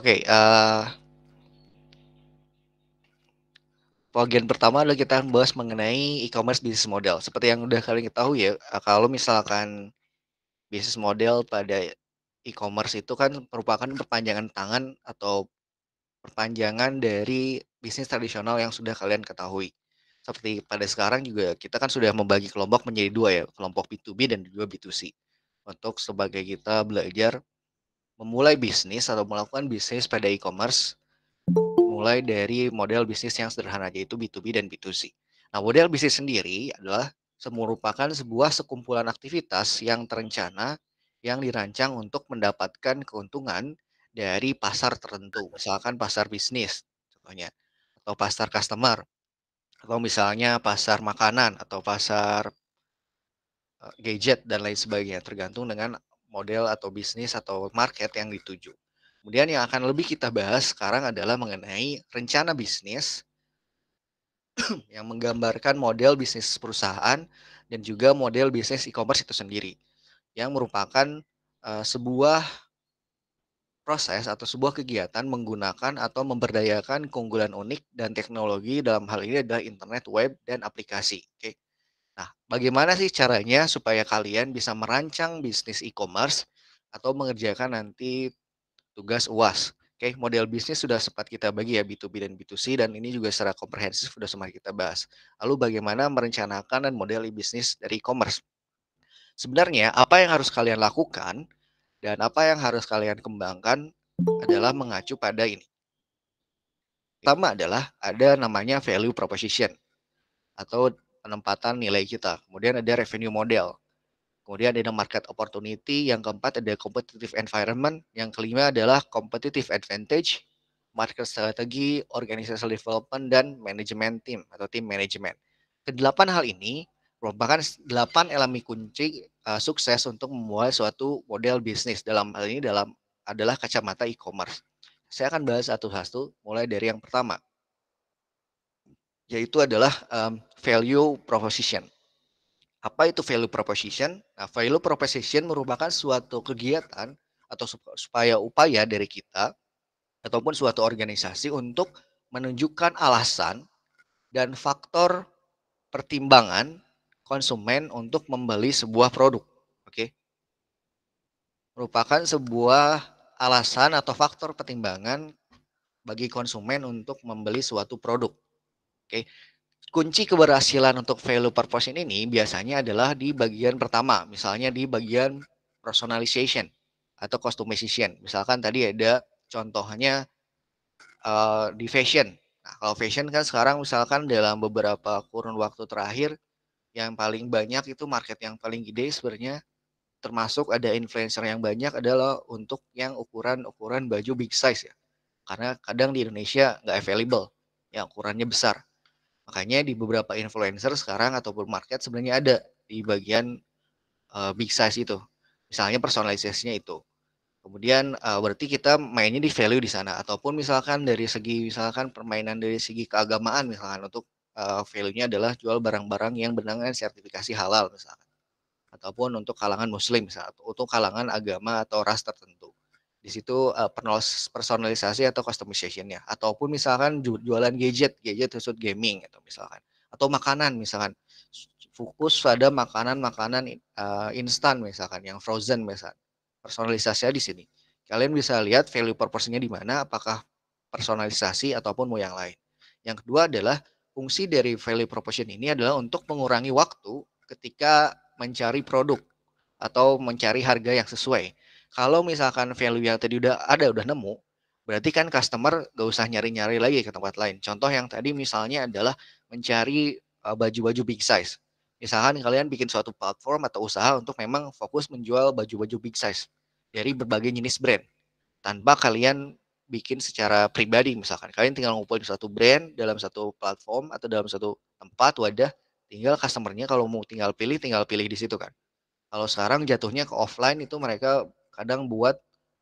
Oke, okay, uh, eh, bagian pertama adalah kita bahas mengenai e-commerce bisnis model. Seperti yang udah kalian ketahui ya, eh, kalau misalkan bisnis model pada e-commerce itu kan merupakan perpanjangan tangan atau perpanjangan dari bisnis tradisional yang sudah kalian ketahui. Seperti pada sekarang juga kita kan sudah membagi kelompok menjadi dua ya, kelompok B2B dan juga B2C. Untuk sebagai kita belajar memulai bisnis atau melakukan bisnis pada e-commerce mulai dari model bisnis yang sederhana yaitu B2B dan B2C. Nah, model bisnis sendiri adalah merupakan sebuah sekumpulan aktivitas yang terencana yang dirancang untuk mendapatkan keuntungan dari pasar tertentu, misalkan pasar bisnis contohnya atau pasar customer atau misalnya pasar makanan atau pasar eh, gadget dan lain sebagainya tergantung dengan model atau bisnis atau market yang dituju. Kemudian yang akan lebih kita bahas sekarang adalah mengenai rencana bisnis yang menggambarkan model bisnis perusahaan dan juga model bisnis e-commerce itu sendiri yang merupakan uh, sebuah proses atau sebuah kegiatan menggunakan atau memberdayakan keunggulan unik dan teknologi dalam hal ini adalah internet, web, dan aplikasi. Oke. Okay. Nah, bagaimana sih caranya supaya kalian bisa merancang bisnis e-commerce atau mengerjakan nanti tugas UAS? Oke, okay, model bisnis sudah sempat kita bagi ya B2B dan B2C dan ini juga secara komprehensif sudah sempat kita bahas. Lalu bagaimana merencanakan dan model bisnis dari e-commerce? Sebenarnya apa yang harus kalian lakukan dan apa yang harus kalian kembangkan adalah mengacu pada ini. Pertama adalah ada namanya value proposition atau penempatan nilai kita. Kemudian ada revenue model. Kemudian ada market opportunity, yang keempat ada competitive environment, yang kelima adalah competitive advantage, market strategi, organizational development, dan management team atau team management. Kedelapan hal ini merupakan delapan elemen kunci uh, sukses untuk memulai suatu model bisnis. Dalam hal ini dalam adalah kacamata e-commerce. Saya akan bahas satu-satu mulai dari yang pertama yaitu adalah um, value proposition. Apa itu value proposition? Nah, value proposition merupakan suatu kegiatan atau supaya upaya dari kita ataupun suatu organisasi untuk menunjukkan alasan dan faktor pertimbangan konsumen untuk membeli sebuah produk. Oke. Merupakan sebuah alasan atau faktor pertimbangan bagi konsumen untuk membeli suatu produk. Oke. Kunci keberhasilan untuk value purpose ini biasanya adalah di bagian pertama, misalnya di bagian personalization atau customization. Misalkan tadi ada contohnya uh, di fashion. Nah, kalau fashion kan sekarang misalkan dalam beberapa kurun waktu terakhir yang paling banyak itu market yang paling gede sebenarnya termasuk ada influencer yang banyak adalah untuk yang ukuran-ukuran baju big size ya. Karena kadang di Indonesia nggak available yang ukurannya besar. Makanya di beberapa influencer sekarang ataupun market sebenarnya ada di bagian uh, big size itu. Misalnya personalisasinya itu. Kemudian uh, berarti kita mainnya di value di sana ataupun misalkan dari segi misalkan permainan dari segi keagamaan misalkan untuk uh, value-nya adalah jual barang-barang yang berdasarkan sertifikasi halal misalkan ataupun untuk kalangan muslim misalkan untuk kalangan agama atau ras tertentu di situ uh, personalisasi atau customizationnya ataupun misalkan jualan gadget gadget khusus gaming atau gitu misalkan atau makanan misalkan fokus pada makanan-makanan uh, instan misalkan yang frozen misalkan personalisasinya di sini kalian bisa lihat value purpose-nya di mana apakah personalisasi ataupun mau yang lain yang kedua adalah fungsi dari value proposition ini adalah untuk mengurangi waktu ketika mencari produk atau mencari harga yang sesuai kalau misalkan value yang tadi udah ada, udah nemu, berarti kan customer gak usah nyari-nyari lagi ke tempat lain. Contoh yang tadi misalnya adalah mencari eh, baju-baju big size. Misalkan kalian bikin suatu platform atau usaha untuk memang fokus menjual baju-baju big size dari berbagai jenis brand. Tanpa kalian bikin secara pribadi misalkan. Kalian tinggal ngumpulin satu brand dalam satu platform atau dalam satu tempat, wadah. Tinggal customernya kalau mau tinggal pilih, tinggal pilih di situ kan. Kalau sekarang jatuhnya ke offline itu mereka kadang buat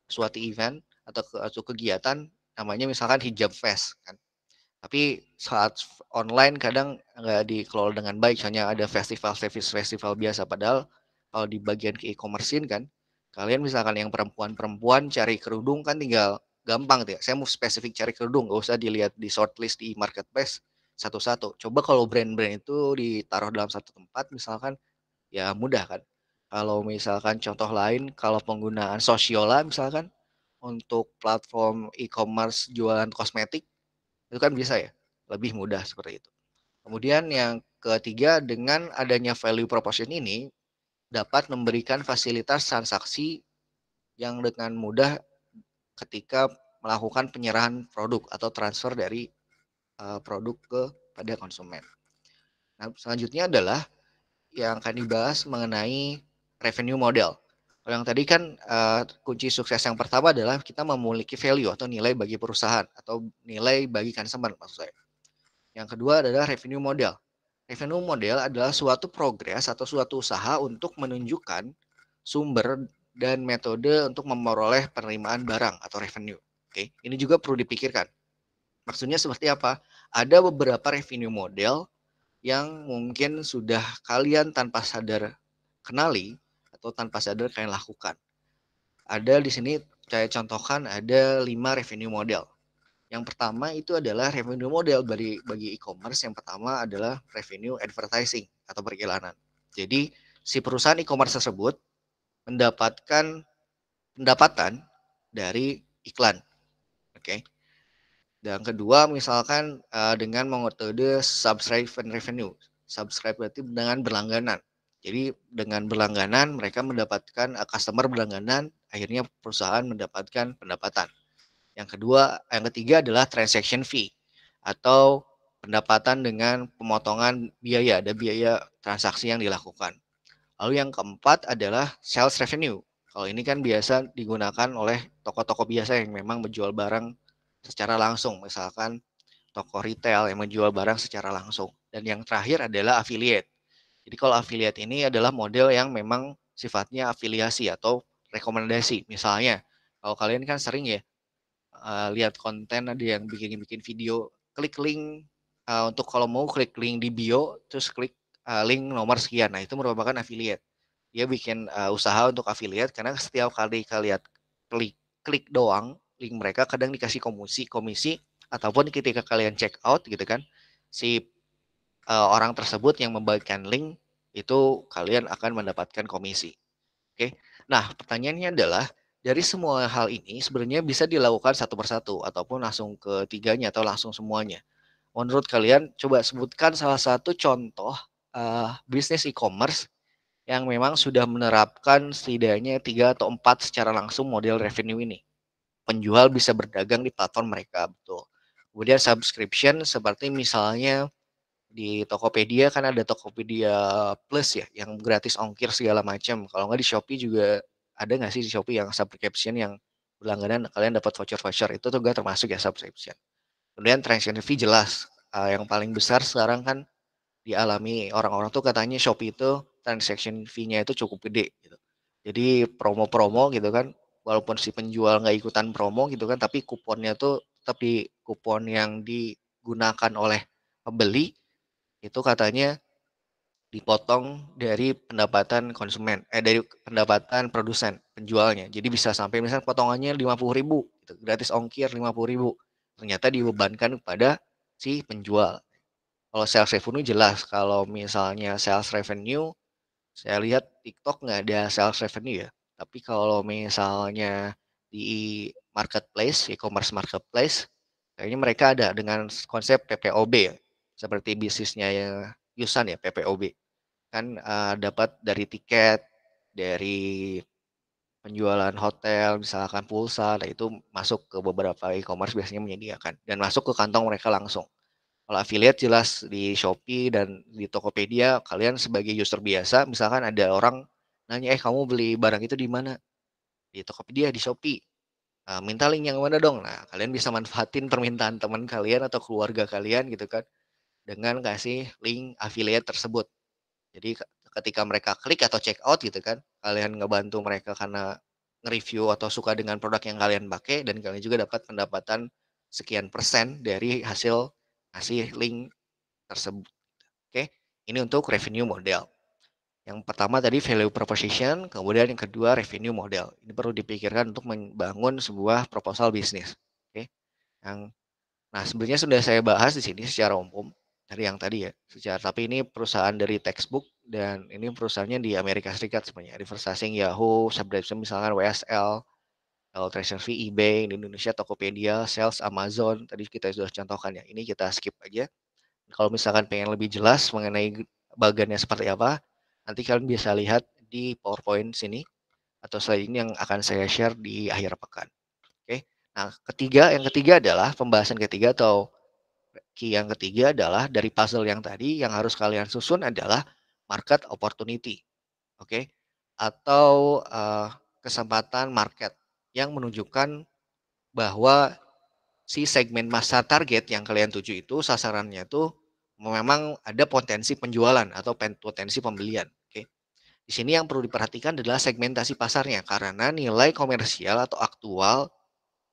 suatu event atau suatu kegiatan namanya misalkan hijab fest kan tapi saat online kadang nggak dikelola dengan baik hanya ada festival festival biasa padahal kalau di bagian ke e-commercein kan kalian misalkan yang perempuan-perempuan cari kerudung kan tinggal gampang tuh ya. saya mau spesifik cari kerudung nggak usah dilihat di shortlist di marketplace satu-satu coba kalau brand-brand itu ditaruh dalam satu tempat misalkan ya mudah kan kalau misalkan contoh lain, kalau penggunaan Sosiola misalkan untuk platform e-commerce jualan kosmetik, itu kan bisa ya, lebih mudah seperti itu. Kemudian yang ketiga, dengan adanya value proposition ini, dapat memberikan fasilitas transaksi yang dengan mudah ketika melakukan penyerahan produk atau transfer dari eh, produk ke pada konsumen. Nah, selanjutnya adalah yang akan dibahas mengenai revenue model. Kalau yang tadi kan uh, kunci sukses yang pertama adalah kita memiliki value atau nilai bagi perusahaan atau nilai bagi customer maksud saya. Yang kedua adalah revenue model. Revenue model adalah suatu progres atau suatu usaha untuk menunjukkan sumber dan metode untuk memperoleh penerimaan barang atau revenue. Oke, ini juga perlu dipikirkan. Maksudnya seperti apa? Ada beberapa revenue model yang mungkin sudah kalian tanpa sadar kenali atau tanpa sadar kalian lakukan. Ada di sini saya contohkan ada lima revenue model. Yang pertama itu adalah revenue model bagi bagi e-commerce. Yang pertama adalah revenue advertising atau periklanan. Jadi si perusahaan e-commerce tersebut mendapatkan pendapatan dari iklan. Oke. Okay. Dan kedua misalkan uh, dengan metode subscription revenue. Subscribe berarti dengan berlangganan. Jadi dengan berlangganan mereka mendapatkan eh, customer berlangganan, akhirnya perusahaan mendapatkan pendapatan. Yang kedua, yang ketiga adalah transaction fee atau pendapatan dengan pemotongan biaya, ada biaya transaksi yang dilakukan. Lalu yang keempat adalah sales revenue. Kalau ini kan biasa digunakan oleh toko-toko biasa yang memang menjual barang secara langsung, misalkan toko retail yang menjual barang secara langsung. Dan yang terakhir adalah affiliate jadi kalau affiliate ini adalah model yang memang sifatnya afiliasi atau rekomendasi. Misalnya, kalau kalian kan sering ya uh, lihat konten ada yang bikin-bikin video, klik link uh, untuk kalau mau klik link di bio, terus klik uh, link nomor sekian. Nah, itu merupakan affiliate. Dia bikin uh, usaha untuk affiliate karena setiap kali kalian klik klik doang link mereka kadang dikasih komisi komisi ataupun ketika kalian check out gitu kan si uh, orang tersebut yang membagikan link itu kalian akan mendapatkan komisi. Oke. Okay? Nah, pertanyaannya adalah dari semua hal ini sebenarnya bisa dilakukan satu persatu ataupun langsung ketiganya atau langsung semuanya. Menurut kalian coba sebutkan salah satu contoh uh, bisnis e-commerce yang memang sudah menerapkan setidaknya tiga atau empat secara langsung model revenue ini. Penjual bisa berdagang di platform mereka, betul. Kemudian subscription seperti misalnya di Tokopedia kan ada Tokopedia Plus ya yang gratis ongkir segala macam. Kalau nggak di Shopee juga ada nggak sih di Shopee yang subscription yang berlangganan kalian dapat voucher-voucher itu tuh gak termasuk ya subscription. Kemudian transaction fee jelas uh, yang paling besar sekarang kan dialami orang-orang tuh katanya Shopee itu transaction fee-nya itu cukup gede gitu. Jadi promo-promo gitu kan walaupun si penjual nggak ikutan promo gitu kan tapi kuponnya tuh tetap di kupon yang digunakan oleh pembeli itu katanya dipotong dari pendapatan konsumen eh dari pendapatan produsen penjualnya jadi bisa sampai misalnya potongannya lima puluh ribu gitu, gratis ongkir lima puluh ribu ternyata dibebankan kepada si penjual kalau sales revenue jelas kalau misalnya sales revenue saya lihat TikTok nggak ada sales revenue ya tapi kalau misalnya di marketplace e-commerce marketplace kayaknya mereka ada dengan konsep PPOB ya seperti bisnisnya Yusan ya PPOB kan uh, dapat dari tiket dari penjualan hotel misalkan pulsa nah itu masuk ke beberapa e-commerce biasanya menyediakan dan masuk ke kantong mereka langsung kalau affiliate jelas di Shopee dan di Tokopedia kalian sebagai user biasa misalkan ada orang nanya eh kamu beli barang itu di mana di Tokopedia di Shopee nah, minta link yang mana dong nah kalian bisa manfaatin permintaan teman kalian atau keluarga kalian gitu kan dengan kasih link affiliate tersebut. Jadi ketika mereka klik atau check out gitu kan, kalian ngebantu mereka karena nge-review atau suka dengan produk yang kalian pakai dan kalian juga dapat pendapatan sekian persen dari hasil kasih link tersebut. Oke, ini untuk revenue model. Yang pertama tadi value proposition, kemudian yang kedua revenue model. Ini perlu dipikirkan untuk membangun sebuah proposal bisnis. Oke. Yang nah sebelumnya sudah saya bahas di sini secara umum dari yang tadi ya secara tapi ini perusahaan dari textbook dan ini perusahaannya di Amerika Serikat sebenarnya reverse Yahoo subscription misalkan WSL L Treasury eBay di Indonesia Tokopedia Sales Amazon tadi kita sudah contohkan ya ini kita skip aja kalau misalkan pengen lebih jelas mengenai bagannya seperti apa nanti kalian bisa lihat di PowerPoint sini atau slide ini yang akan saya share di akhir pekan oke nah ketiga yang ketiga adalah pembahasan ketiga atau Key yang ketiga adalah dari puzzle yang tadi yang harus kalian susun adalah market opportunity. Oke. Okay? Atau uh, kesempatan market yang menunjukkan bahwa si segmen masa target yang kalian tuju itu sasarannya itu memang ada potensi penjualan atau potensi pembelian. Oke. Di sini yang perlu diperhatikan adalah segmentasi pasarnya karena nilai komersial atau aktual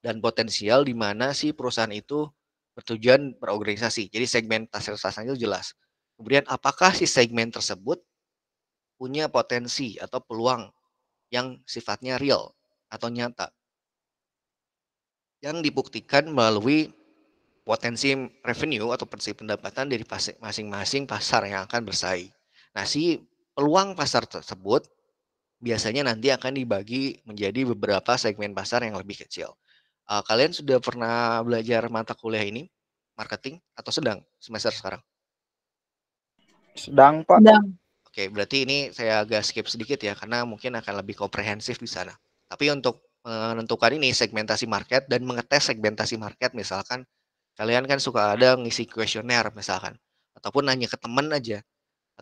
dan potensial di mana si perusahaan itu bertujuan berorganisasi. Jadi segmentasi sasarannya itu jelas. Kemudian apakah si segmen tersebut punya potensi atau peluang yang sifatnya real atau nyata yang dibuktikan melalui potensi revenue atau potensi pendapatan dari masing-masing pasar yang akan bersaing. Nah, si peluang pasar tersebut biasanya nanti akan dibagi menjadi beberapa segmen pasar yang lebih kecil. Uh, kalian sudah pernah belajar mata kuliah ini, marketing, atau sedang semester sekarang? Sedang, Pak. Sedang. Oke, berarti ini saya agak skip sedikit ya, karena mungkin akan lebih komprehensif di sana. Tapi untuk menentukan ini segmentasi market dan mengetes segmentasi market misalkan kalian kan suka ada ngisi kuesioner misalkan ataupun nanya ke temen aja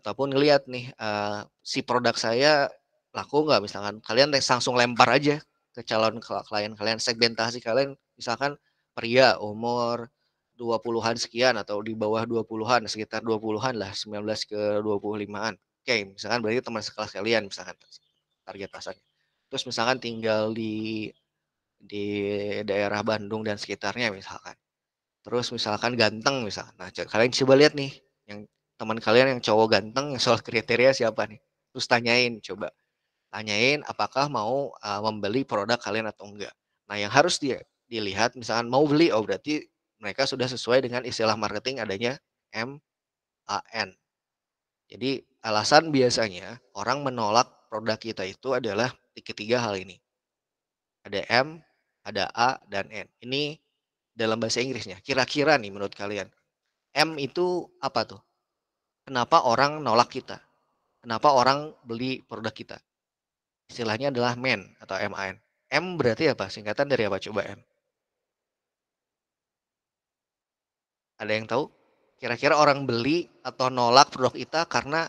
ataupun ngelihat nih uh, si produk saya laku nggak misalkan kalian langsung lempar aja ke calon klien kalian, segmentasi kalian misalkan pria umur 20-an sekian atau di bawah 20-an, sekitar 20-an lah, 19 ke 25-an. Oke, misalkan berarti teman sekelas kalian misalkan target pasarnya. Terus misalkan tinggal di di daerah Bandung dan sekitarnya misalkan. Terus misalkan ganteng misalkan. Nah, kalian coba lihat nih yang teman kalian yang cowok ganteng soal kriteria siapa nih. Terus tanyain coba tanyain apakah mau uh, membeli produk kalian atau enggak. Nah, yang harus dia dilihat misalkan mau beli oh berarti mereka sudah sesuai dengan istilah marketing adanya MAN. Jadi, alasan biasanya orang menolak produk kita itu adalah ketiga hal ini. Ada M, ada A dan N. Ini dalam bahasa Inggrisnya. Kira-kira nih menurut kalian, M itu apa tuh? Kenapa orang nolak kita? Kenapa orang beli produk kita? Istilahnya adalah men atau MAN. M berarti apa? Singkatan dari apa coba M? Ada yang tahu? Kira-kira orang beli atau nolak produk kita karena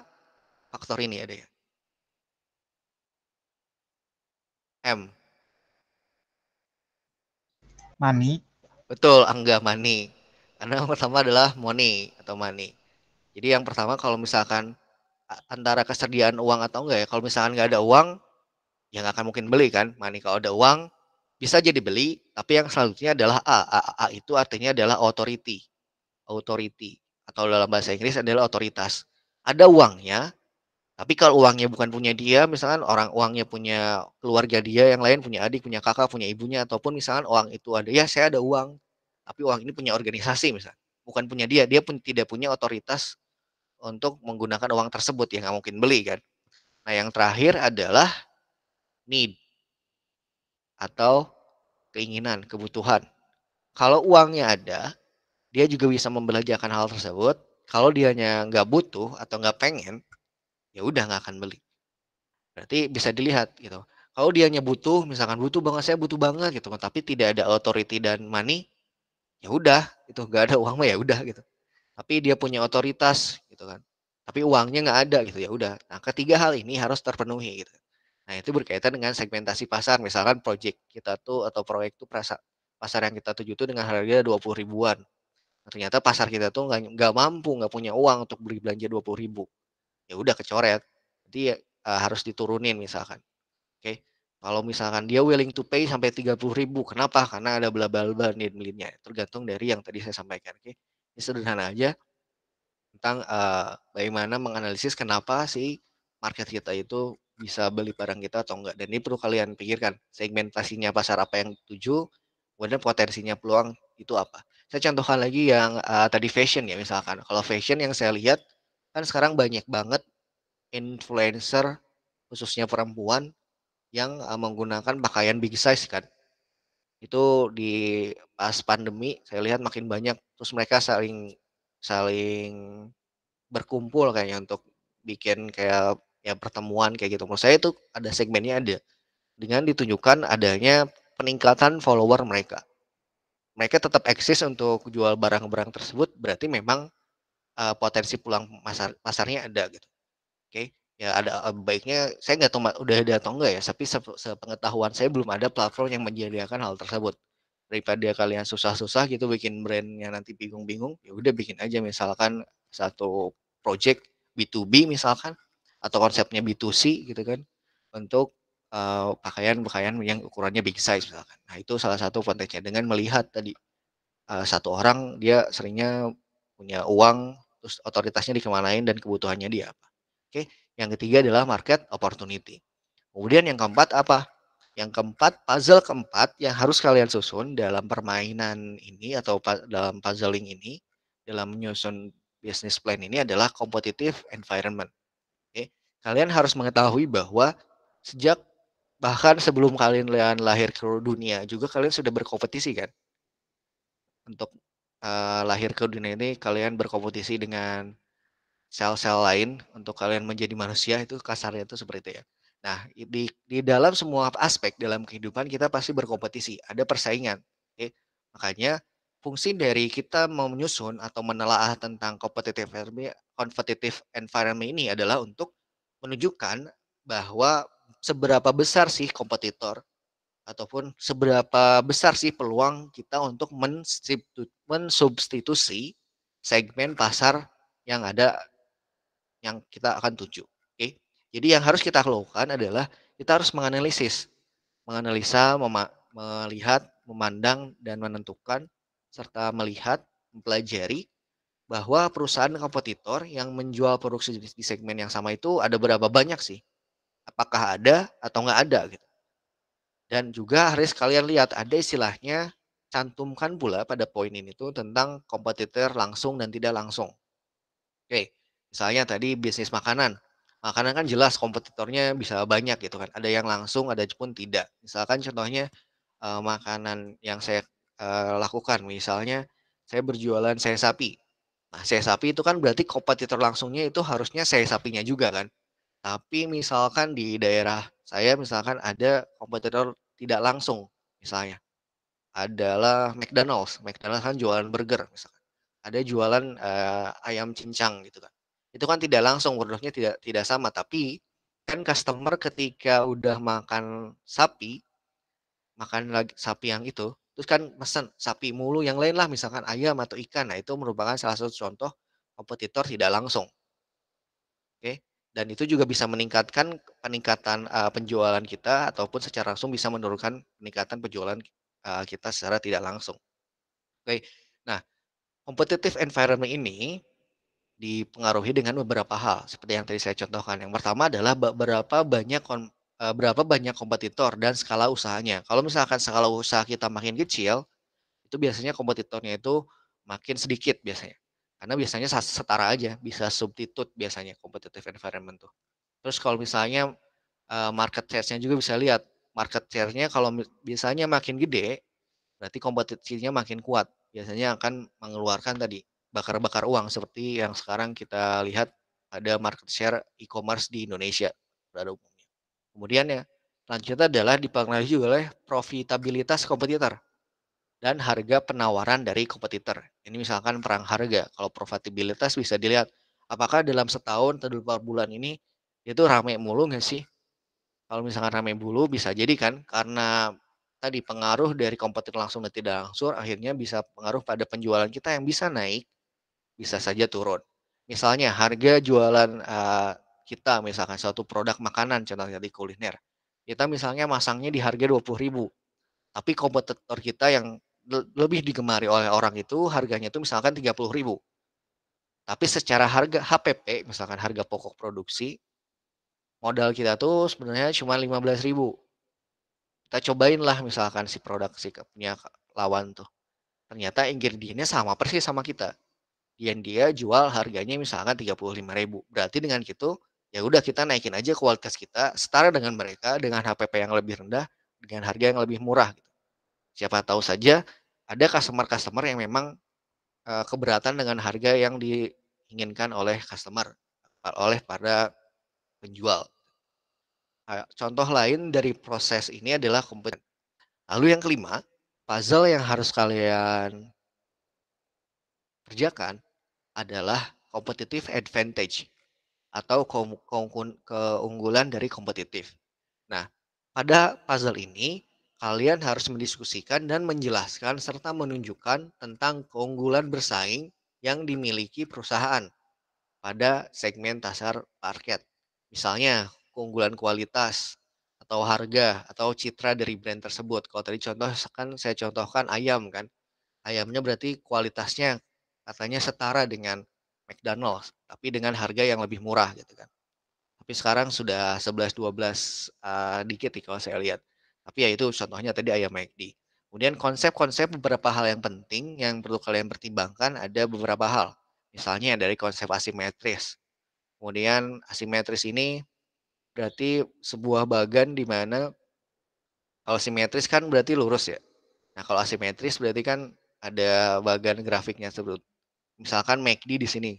faktor ini ada ya? M. Money. Betul, Angga money. Karena yang pertama adalah money atau money. Jadi yang pertama kalau misalkan antara kesediaan uang atau enggak ya, kalau misalkan nggak ada uang, ya nggak akan mungkin beli kan money kalau ada uang bisa jadi beli tapi yang selanjutnya adalah A. A, A itu artinya adalah authority authority atau dalam bahasa Inggris adalah otoritas ada uangnya tapi kalau uangnya bukan punya dia misalkan orang uangnya punya keluarga dia yang lain punya adik punya kakak punya ibunya ataupun misalkan uang itu ada ya saya ada uang tapi uang ini punya organisasi misalkan bukan punya dia dia pun tidak punya otoritas untuk menggunakan uang tersebut ya nggak mungkin beli kan nah yang terakhir adalah need atau keinginan, kebutuhan. Kalau uangnya ada, dia juga bisa membelanjakan hal tersebut. Kalau hanya nggak butuh atau nggak pengen, ya udah nggak akan beli. Berarti bisa dilihat gitu. Kalau dia hanya butuh, misalkan butuh banget, saya butuh banget gitu, kan, tapi tidak ada authority dan money, ya udah itu nggak ada uangnya ya udah gitu. Tapi dia punya otoritas gitu kan. Tapi uangnya nggak ada gitu ya udah. Nah ketiga hal ini harus terpenuhi gitu. Nah, itu berkaitan dengan segmentasi pasar. Misalkan proyek kita tuh atau proyek tuh pasar yang kita tuju tuh dengan harga 20 ribuan. Nah, ternyata pasar kita tuh nggak mampu, nggak punya uang untuk beli belanja 20 ribu. Ya udah kecoret. Jadi ya, eh, harus diturunin misalkan. Oke. Okay. Kalau misalkan dia willing to pay sampai 30 ribu, kenapa? Karena ada bla bla bla nih belinya. Tergantung dari yang tadi saya sampaikan. Oke. Okay. Ini sederhana aja tentang uh, bagaimana menganalisis kenapa sih market kita itu bisa beli barang kita gitu atau enggak dan ini perlu kalian pikirkan segmentasinya pasar apa yang tuju kemudian potensinya peluang itu apa saya contohkan lagi yang uh, tadi fashion ya misalkan kalau fashion yang saya lihat kan sekarang banyak banget influencer khususnya perempuan yang uh, menggunakan pakaian big size kan itu di pas pandemi saya lihat makin banyak terus mereka saling saling berkumpul kayaknya untuk bikin kayak ya pertemuan kayak gitu. Menurut saya itu ada segmennya ada dengan ditunjukkan adanya peningkatan follower mereka. Mereka tetap eksis untuk jual barang-barang tersebut berarti memang uh, potensi pulang pasar pasarnya ada gitu. Oke, okay? ya ada eh, baiknya saya nggak tahu udah ada atau enggak ya, tapi se sepengetahuan saya belum ada platform yang menyediakan hal tersebut. Daripada kalian susah-susah gitu bikin brandnya nanti bingung-bingung, ya udah bikin aja misalkan satu project B2B misalkan atau konsepnya B2C gitu kan untuk pakaian-pakaian uh, yang ukurannya big size misalkan. Nah, itu salah satu konteksnya dengan melihat tadi uh, satu orang dia seringnya punya uang terus otoritasnya dikemanain dan kebutuhannya dia apa. Oke, yang ketiga adalah market opportunity. Kemudian yang keempat apa? Yang keempat, puzzle keempat yang harus kalian susun dalam permainan ini atau dalam puzzling ini, dalam menyusun business plan ini adalah competitive environment kalian harus mengetahui bahwa sejak bahkan sebelum kalian lahir ke dunia juga kalian sudah berkompetisi kan untuk uh, lahir ke dunia ini kalian berkompetisi dengan sel-sel lain untuk kalian menjadi manusia itu kasarnya itu seperti itu ya. Nah, di di dalam semua aspek dalam kehidupan kita pasti berkompetisi, ada persaingan. Oke. Makanya fungsi dari kita menyusun atau menelaah tentang competitive environment, competitive environment ini adalah untuk menunjukkan bahwa seberapa besar sih kompetitor ataupun seberapa besar sih peluang kita untuk mensubstitusi segmen pasar yang ada yang kita akan tuju. Oke. Jadi yang harus kita lakukan adalah kita harus menganalisis, menganalisa, mema melihat, memandang dan menentukan serta melihat, mempelajari bahwa perusahaan kompetitor yang menjual produk di segmen yang sama itu ada berapa banyak sih? Apakah ada atau nggak ada gitu. Dan juga harus kalian lihat ada istilahnya cantumkan pula pada poin ini tuh tentang kompetitor langsung dan tidak langsung. Oke, misalnya tadi bisnis makanan. Makanan kan jelas kompetitornya bisa banyak gitu kan. Ada yang langsung, ada pun tidak. Misalkan contohnya eh, makanan yang saya eh, lakukan misalnya saya berjualan saya sapi Nah, saya sapi itu kan berarti kompetitor langsungnya itu harusnya saya sapinya juga kan. Tapi misalkan di daerah saya misalkan ada kompetitor tidak langsung misalnya adalah McDonald's. McDonald's kan jualan burger misalkan. Ada jualan uh, ayam cincang gitu kan. Itu kan tidak langsung produknya tidak tidak sama tapi kan customer ketika udah makan sapi makan lagi sapi yang itu terus kan pesan sapi mulu yang lain lah misalkan ayam atau ikan nah itu merupakan salah satu contoh kompetitor tidak langsung oke dan itu juga bisa meningkatkan peningkatan uh, penjualan kita ataupun secara langsung bisa menurunkan peningkatan penjualan uh, kita secara tidak langsung oke nah competitive environment ini dipengaruhi dengan beberapa hal seperti yang tadi saya contohkan yang pertama adalah beberapa banyak Eh, berapa banyak kompetitor dan skala usahanya. Kalau misalkan skala usaha kita makin kecil, itu biasanya kompetitornya itu makin sedikit biasanya. Karena biasanya setara aja, bisa substitute biasanya competitive environment tuh. Terus kalau misalnya eh, market share-nya juga bisa lihat, market share-nya kalau biasanya makin gede, berarti kompetisinya makin kuat. Biasanya akan mengeluarkan tadi bakar-bakar uang seperti yang sekarang kita lihat ada market share e-commerce di Indonesia pada umum. Kemudian ya, Selanjutnya adalah dipengaruhi juga oleh profitabilitas kompetitor dan harga penawaran dari kompetitor. Ini misalkan perang harga. Kalau profitabilitas bisa dilihat apakah dalam setahun atau beberapa bulan ini itu rame mulu nggak sih? Kalau misalkan rame mulu bisa jadi kan karena tadi pengaruh dari kompetitor langsung dan tidak langsung akhirnya bisa pengaruh pada penjualan kita yang bisa naik, bisa saja turun. Misalnya harga jualan uh, kita misalkan suatu produk makanan contohnya di kuliner kita misalnya masangnya di harga dua puluh ribu tapi kompetitor kita yang lebih digemari oleh orang itu harganya itu misalkan tiga puluh ribu tapi secara harga HPP misalkan harga pokok produksi modal kita tuh sebenarnya cuma lima belas ribu kita cobain lah misalkan si produk si punya lawan tuh ternyata ingredientnya sama persis sama kita yang dia jual harganya misalkan tiga puluh lima ribu berarti dengan gitu ya udah kita naikin aja kualitas kita setara dengan mereka dengan HPP yang lebih rendah dengan harga yang lebih murah gitu. Siapa tahu saja ada customer-customer yang memang eh, keberatan dengan harga yang diinginkan oleh customer oleh para penjual. Eh, contoh lain dari proses ini adalah kompeten. Lalu yang kelima, puzzle yang harus kalian kerjakan adalah competitive advantage atau keunggulan dari kompetitif. Nah, pada puzzle ini kalian harus mendiskusikan dan menjelaskan serta menunjukkan tentang keunggulan bersaing yang dimiliki perusahaan pada segmen pasar market. Misalnya, keunggulan kualitas atau harga atau citra dari brand tersebut. Kalau tadi contoh kan saya contohkan ayam kan. Ayamnya berarti kualitasnya katanya setara dengan McDonald's tapi dengan harga yang lebih murah gitu kan. Tapi sekarang sudah 11 12 uh, dikit nih kalau saya lihat. Tapi ya itu contohnya tadi ayam McD. Kemudian konsep-konsep beberapa hal yang penting yang perlu kalian pertimbangkan ada beberapa hal. Misalnya dari konsep asimetris. Kemudian asimetris ini berarti sebuah bagan di mana kalau simetris kan berarti lurus ya. Nah kalau asimetris berarti kan ada bagan grafiknya misalkan MACD di sini.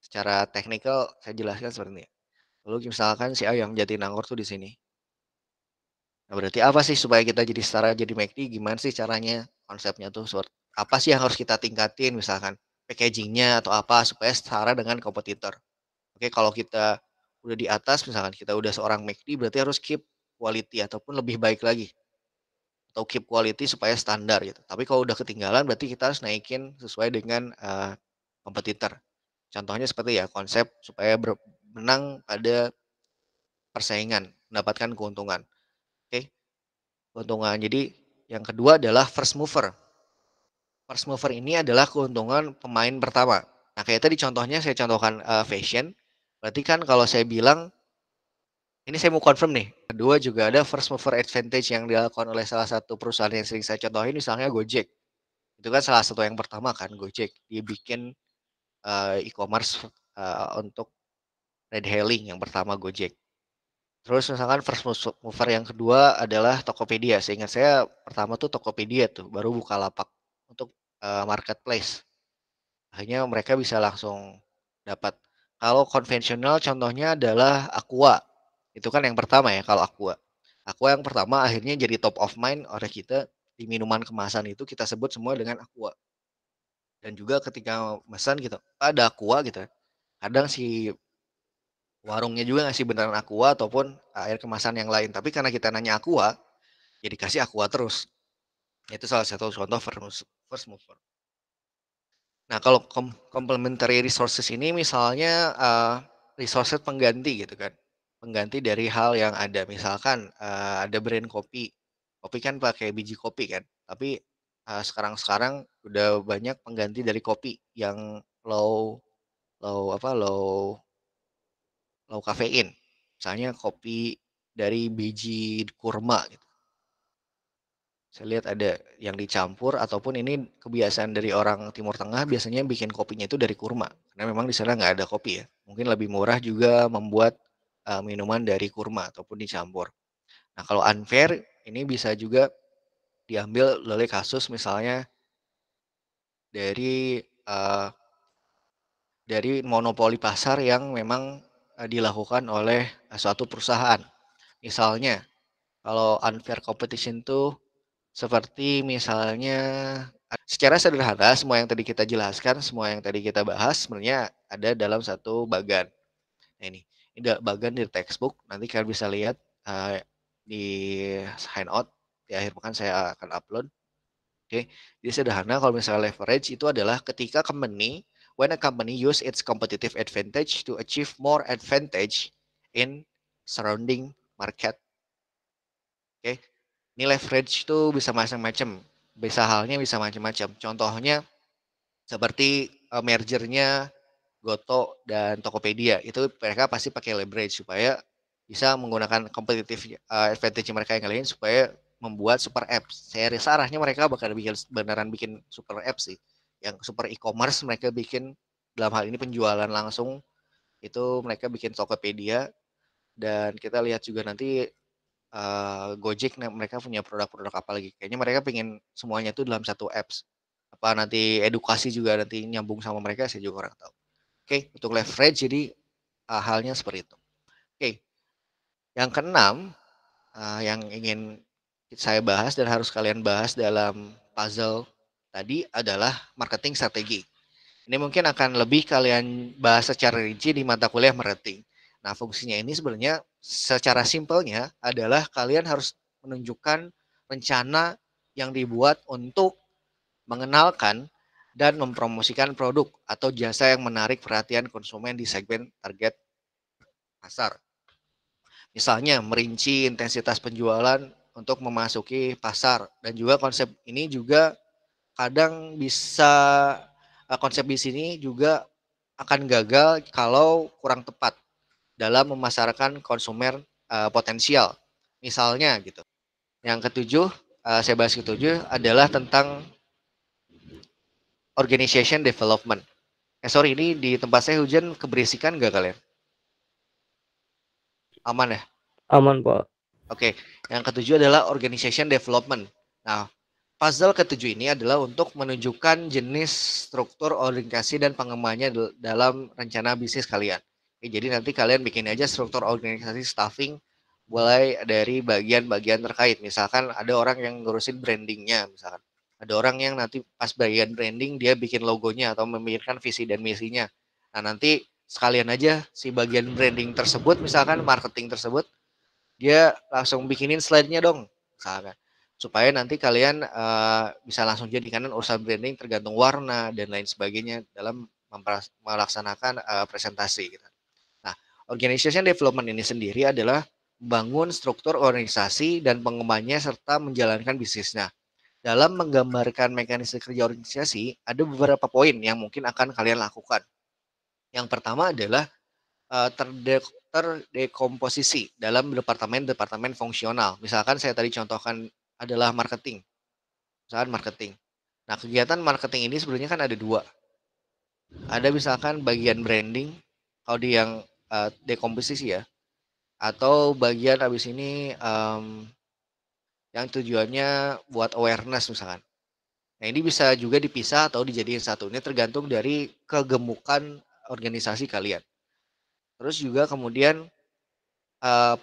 Secara teknikal saya jelaskan seperti ini. Lalu misalkan si A yang nangor tuh di sini. Nah, berarti apa sih supaya kita jadi setara jadi MACD? Gimana sih caranya? Konsepnya tuh apa sih yang harus kita tingkatin misalkan packagingnya atau apa supaya setara dengan kompetitor. Oke, kalau kita udah di atas misalkan kita udah seorang MACD berarti harus keep quality ataupun lebih baik lagi atau keep quality supaya standar gitu. Tapi kalau udah ketinggalan berarti kita harus naikin sesuai dengan uh, kompetitor. Contohnya seperti ya konsep supaya ber, menang pada persaingan, mendapatkan keuntungan. Oke. Okay? Keuntungan. Jadi yang kedua adalah first mover. First mover ini adalah keuntungan pemain pertama. Nah, kayak tadi contohnya saya contohkan uh, fashion. Berarti kan kalau saya bilang ini saya mau confirm nih. Kedua juga ada first mover advantage yang dilakukan oleh salah satu perusahaan yang sering saya contohin misalnya Gojek. Itu kan salah satu yang pertama kan Gojek. Dia bikin uh, e-commerce uh, untuk red hailing yang pertama Gojek. Terus misalkan first mover yang kedua adalah Tokopedia. Seingat saya pertama tuh Tokopedia tuh baru buka lapak untuk uh, marketplace. Akhirnya mereka bisa langsung dapat. Kalau konvensional contohnya adalah Aqua itu kan yang pertama ya kalau aqua. Aqua yang pertama akhirnya jadi top of mind oleh kita di minuman kemasan itu kita sebut semua dengan aqua. Dan juga ketika pesan gitu, ada aqua gitu. Ya. Kadang si warungnya juga ngasih beneran aqua ataupun air kemasan yang lain. Tapi karena kita nanya aqua, jadi ya kasih aqua terus. Itu salah satu contoh first mover. Nah, kalau complementary resources ini misalnya uh, resources pengganti gitu kan pengganti dari hal yang ada misalkan uh, ada brand kopi kopi kan pakai biji kopi kan tapi sekarang sekarang-sekarang udah banyak pengganti dari kopi yang low low apa low low kafein misalnya kopi dari biji kurma gitu saya lihat ada yang dicampur ataupun ini kebiasaan dari orang Timur Tengah biasanya bikin kopinya itu dari kurma karena memang di sana nggak ada kopi ya mungkin lebih murah juga membuat Eh, minuman dari kurma ataupun dicampur. Nah, kalau unfair ini bisa juga diambil oleh kasus misalnya dari eh, dari monopoli pasar yang memang eh, dilakukan oleh suatu perusahaan. Misalnya kalau unfair competition itu seperti misalnya secara sederhana semua yang tadi kita jelaskan, semua yang tadi kita bahas sebenarnya ada dalam satu bagan. Nah, ini bagian dari textbook nanti kalian bisa lihat uh, di out di akhir pekan saya akan upload oke okay. jadi sederhana kalau misalnya leverage itu adalah ketika company when a company use its competitive advantage to achieve more advantage in surrounding market oke okay. ini leverage itu bisa macam-macam bisa halnya bisa macam-macam contohnya seperti eh, mergernya Goto dan Tokopedia itu mereka pasti pakai leverage supaya bisa menggunakan kompetitif uh, eh, advantage mereka yang lain supaya membuat super apps. Saya rasa arahnya mereka bakal bikin beneran bikin super apps sih. Yang super e-commerce mereka bikin dalam hal ini penjualan langsung itu mereka bikin Tokopedia dan kita lihat juga nanti uh, Gojek mereka punya produk-produk apa lagi. Kayaknya mereka pengen semuanya itu dalam satu apps. Apa nanti edukasi juga nanti nyambung sama mereka saya juga orang tahu. Oke, okay, untuk leverage jadi uh, halnya seperti itu. Oke. Okay. Yang keenam uh, yang ingin saya bahas dan harus kalian bahas dalam puzzle tadi adalah marketing strategi. Ini mungkin akan lebih kalian bahas secara rinci di mata kuliah marketing. Nah, fungsinya ini sebenarnya secara simpelnya adalah kalian harus menunjukkan rencana yang dibuat untuk mengenalkan dan mempromosikan produk atau jasa yang menarik perhatian konsumen di segmen target pasar. Misalnya merinci intensitas penjualan untuk memasuki pasar dan juga konsep ini juga kadang bisa eh, konsep di sini juga akan gagal kalau kurang tepat dalam memasarkan konsumen uh, potensial. Misalnya gitu. Yang ketujuh, uh, saya bahas ketujuh adalah tentang organization development. Eh sorry, ini di tempat saya hujan keberisikan nggak kalian? Aman ya? Aman Pak. Oke, okay. yang ketujuh adalah organization development. Nah, puzzle ketujuh ini adalah untuk menunjukkan jenis struktur organisasi dan pengembangannya dalam rencana bisnis kalian. Oke, jadi nanti kalian bikin aja struktur organisasi staffing mulai dari bagian-bagian terkait. Misalkan ada orang yang ngurusin brandingnya, misalkan ada orang yang nanti pas bagian branding dia bikin logonya atau memikirkan visi dan misinya. Nah, nanti sekalian aja si bagian branding tersebut misalkan marketing tersebut dia langsung bikinin slide-nya dong misalkan supaya nanti kalian uh, bisa langsung jadi kanan urusan branding tergantung warna dan lain sebagainya dalam melaksanakan uh, presentasi gitu. Nah, organization development ini sendiri adalah bangun struktur organisasi dan pengembangnya serta menjalankan bisnisnya dalam menggambarkan mekanisme kerja organisasi, ada beberapa poin yang mungkin akan kalian lakukan. Yang pertama adalah eh, terdekomposisi dalam departemen-departemen fungsional. Misalkan saya tadi contohkan adalah marketing. Misalkan marketing. Nah, kegiatan marketing ini sebenarnya kan ada dua. Ada misalkan bagian branding, kalau di yang eh, dekomposisi ya, atau bagian habis ini um, yang tujuannya buat awareness misalkan. Nah ini bisa juga dipisah atau dijadikan satu. Ini tergantung dari kegemukan organisasi kalian. Terus juga kemudian uh,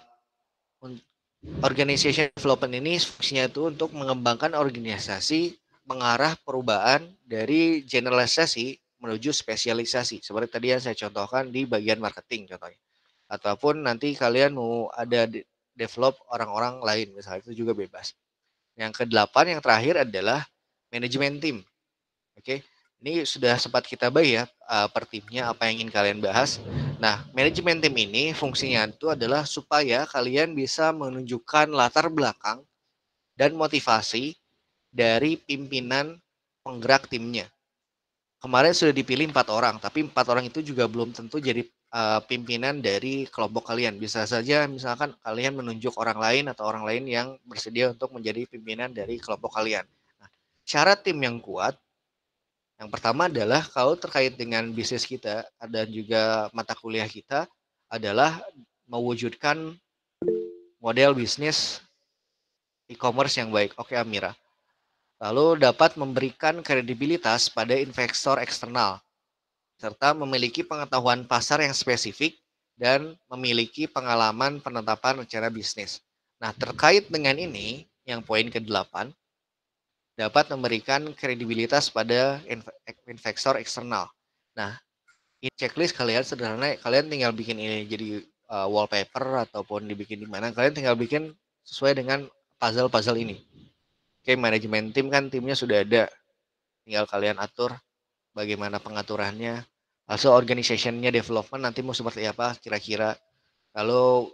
organization development ini fungsinya itu untuk mengembangkan organisasi mengarah perubahan dari generalisasi menuju spesialisasi. Seperti tadi yang saya contohkan di bagian marketing contohnya. Ataupun nanti kalian mau ada develop orang-orang lain misalnya itu juga bebas. Yang kedelapan yang terakhir adalah manajemen tim. Oke. Ini sudah sempat kita bahas ya eh, per timnya apa yang ingin kalian bahas. Nah, manajemen tim ini fungsinya itu adalah supaya kalian bisa menunjukkan latar belakang dan motivasi dari pimpinan penggerak timnya. Kemarin sudah dipilih empat orang, tapi empat orang itu juga belum tentu jadi uh, pimpinan dari kelompok kalian. Bisa saja misalkan kalian menunjuk orang lain atau orang lain yang bersedia untuk menjadi pimpinan dari kelompok kalian. Nah, syarat tim yang kuat yang pertama adalah kalau terkait dengan bisnis kita dan juga mata kuliah kita adalah mewujudkan model bisnis e-commerce yang baik. Oke Amira. Lalu dapat memberikan kredibilitas pada investor eksternal serta memiliki pengetahuan pasar yang spesifik dan memiliki pengalaman penetapan rencana bisnis. Nah, terkait dengan ini, yang poin ke-8 dapat memberikan kredibilitas pada investor eksternal. Nah, ini checklist kalian sederhana, kalian tinggal bikin ini jadi uh, wallpaper ataupun dibikin di mana, kalian tinggal bikin sesuai dengan puzzle-puzzle ini. Oke, manajemen tim kan timnya sudah ada. Tinggal kalian atur bagaimana pengaturannya, also eh, organisasinya development nanti mau seperti apa kira-kira lalu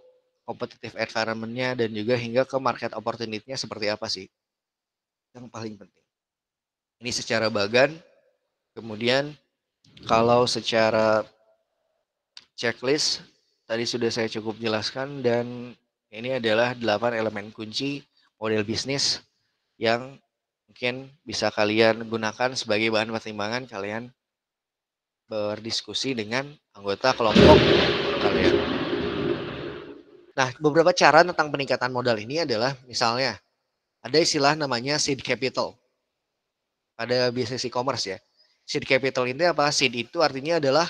kompetitif environmentnya dan juga hingga ke market opportunity-nya seperti apa sih yang paling penting ini secara bagan kemudian kalau secara checklist tadi sudah saya cukup jelaskan dan ini adalah delapan elemen kunci model bisnis yang mungkin bisa kalian gunakan sebagai bahan pertimbangan kalian berdiskusi dengan anggota kelompok kalian. Nah, beberapa cara tentang peningkatan modal ini adalah misalnya ada istilah namanya seed capital pada bisnis e-commerce ya. Seed capital ini apa? Seed itu artinya adalah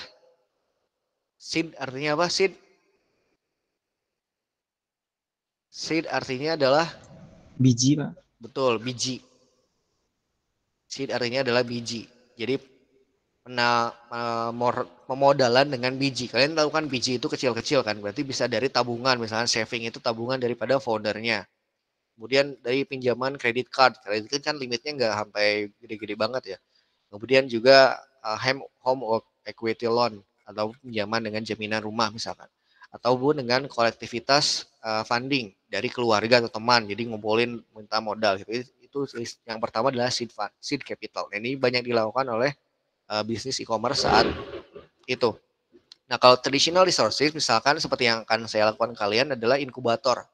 seed artinya apa? Seed seed artinya adalah biji, Pak. Betul, biji. Seed artinya adalah biji. Jadi kena uh, eh, memodalan dengan biji. Kalian tahu kan biji itu kecil-kecil kan, berarti bisa dari tabungan, misalnya saving itu tabungan daripada foundernya. Kemudian dari pinjaman kredit card, kredit card kan limitnya nggak sampai gede-gede banget ya. Kemudian juga uh, home or equity loan atau pinjaman dengan jaminan rumah misalkan. Ataupun dengan kolektivitas uh, funding dari keluarga atau teman, jadi ngumpulin minta modal gitu. Itu yang pertama adalah seed fund, seed capital. Nah, ini banyak dilakukan oleh Eh, bisnis e-commerce saat itu. Nah, kalau traditional resources misalkan seperti yang akan saya lakukan kalian adalah inkubator.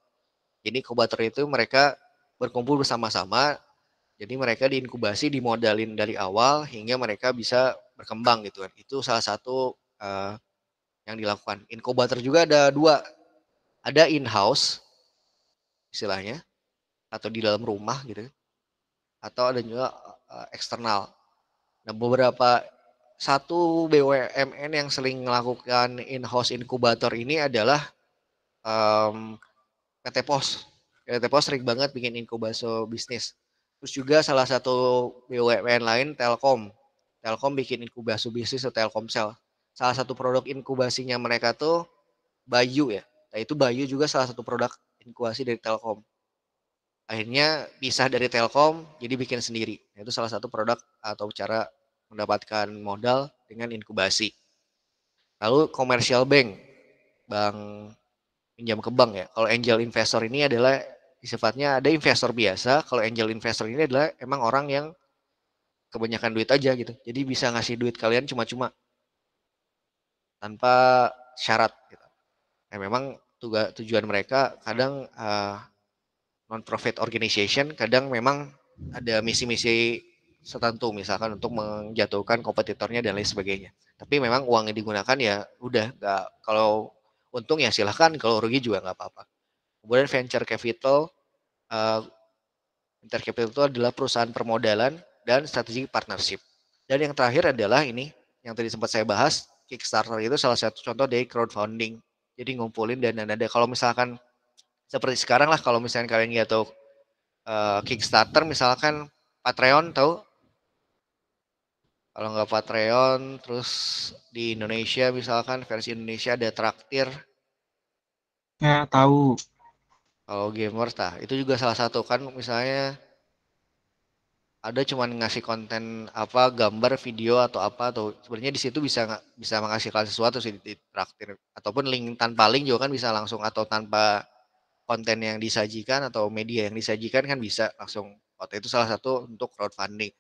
Jadi inkubator itu mereka berkumpul bersama-sama. Jadi mereka diinkubasi, dimodalin dari awal hingga mereka bisa berkembang gitu kan. Itu salah satu uh, yang dilakukan. Inkubator juga ada dua. Ada in-house istilahnya atau di dalam rumah gitu. Atau ada juga uh, eksternal Nah, beberapa satu BUMN yang sering melakukan in-house inkubator ini adalah um, mmm, PT Pos. PT Pos sering banget bikin inkubasi bisnis. Terus juga salah satu BUMN lain Telkom. Telkom bikin inkubasi bisnis atau Telkomsel. Salah satu produk inkubasinya mereka tuh Bayu ya. Nah, itu Bayu juga salah satu produk inkubasi dari Telkom akhirnya pisah dari Telkom jadi bikin sendiri nah, itu salah satu produk atau cara mendapatkan modal dengan inkubasi lalu commercial bank bank pinjam ke bank ya kalau angel investor ini adalah sifatnya ada investor biasa kalau angel investor ini adalah emang orang yang kebanyakan duit aja gitu jadi bisa ngasih duit kalian cuma-cuma tanpa syarat gitu. Nah, memang tujuan mereka kadang uh, non profit organization kadang memang ada misi-misi tertentu misalkan untuk menjatuhkan kompetitornya dan lain sebagainya. Tapi memang uang yang digunakan ya udah nggak kalau untung ya silahkan kalau rugi juga nggak apa-apa. Kemudian venture capital, uh, venture capital itu adalah perusahaan permodalan dan strategi partnership. Dan yang terakhir adalah ini yang tadi sempat saya bahas Kickstarter itu salah satu contoh dari crowdfunding. Jadi ngumpulin dan ada kalau misalkan seperti sekarang lah kalau misalnya kalian nggak tahu uh, eh, Kickstarter misalkan Patreon tahu kalau nggak Patreon terus di Indonesia misalkan versi Indonesia ada traktir ya tahu kalau gamers tah itu juga salah satu kan misalnya ada cuman ngasih konten apa gambar video atau apa atau sebenarnya di situ bisa bisa menghasilkan sesuatu sih di traktir ataupun link tanpa link juga kan bisa langsung atau tanpa konten yang disajikan atau media yang disajikan kan bisa langsung waktu itu salah satu untuk crowdfunding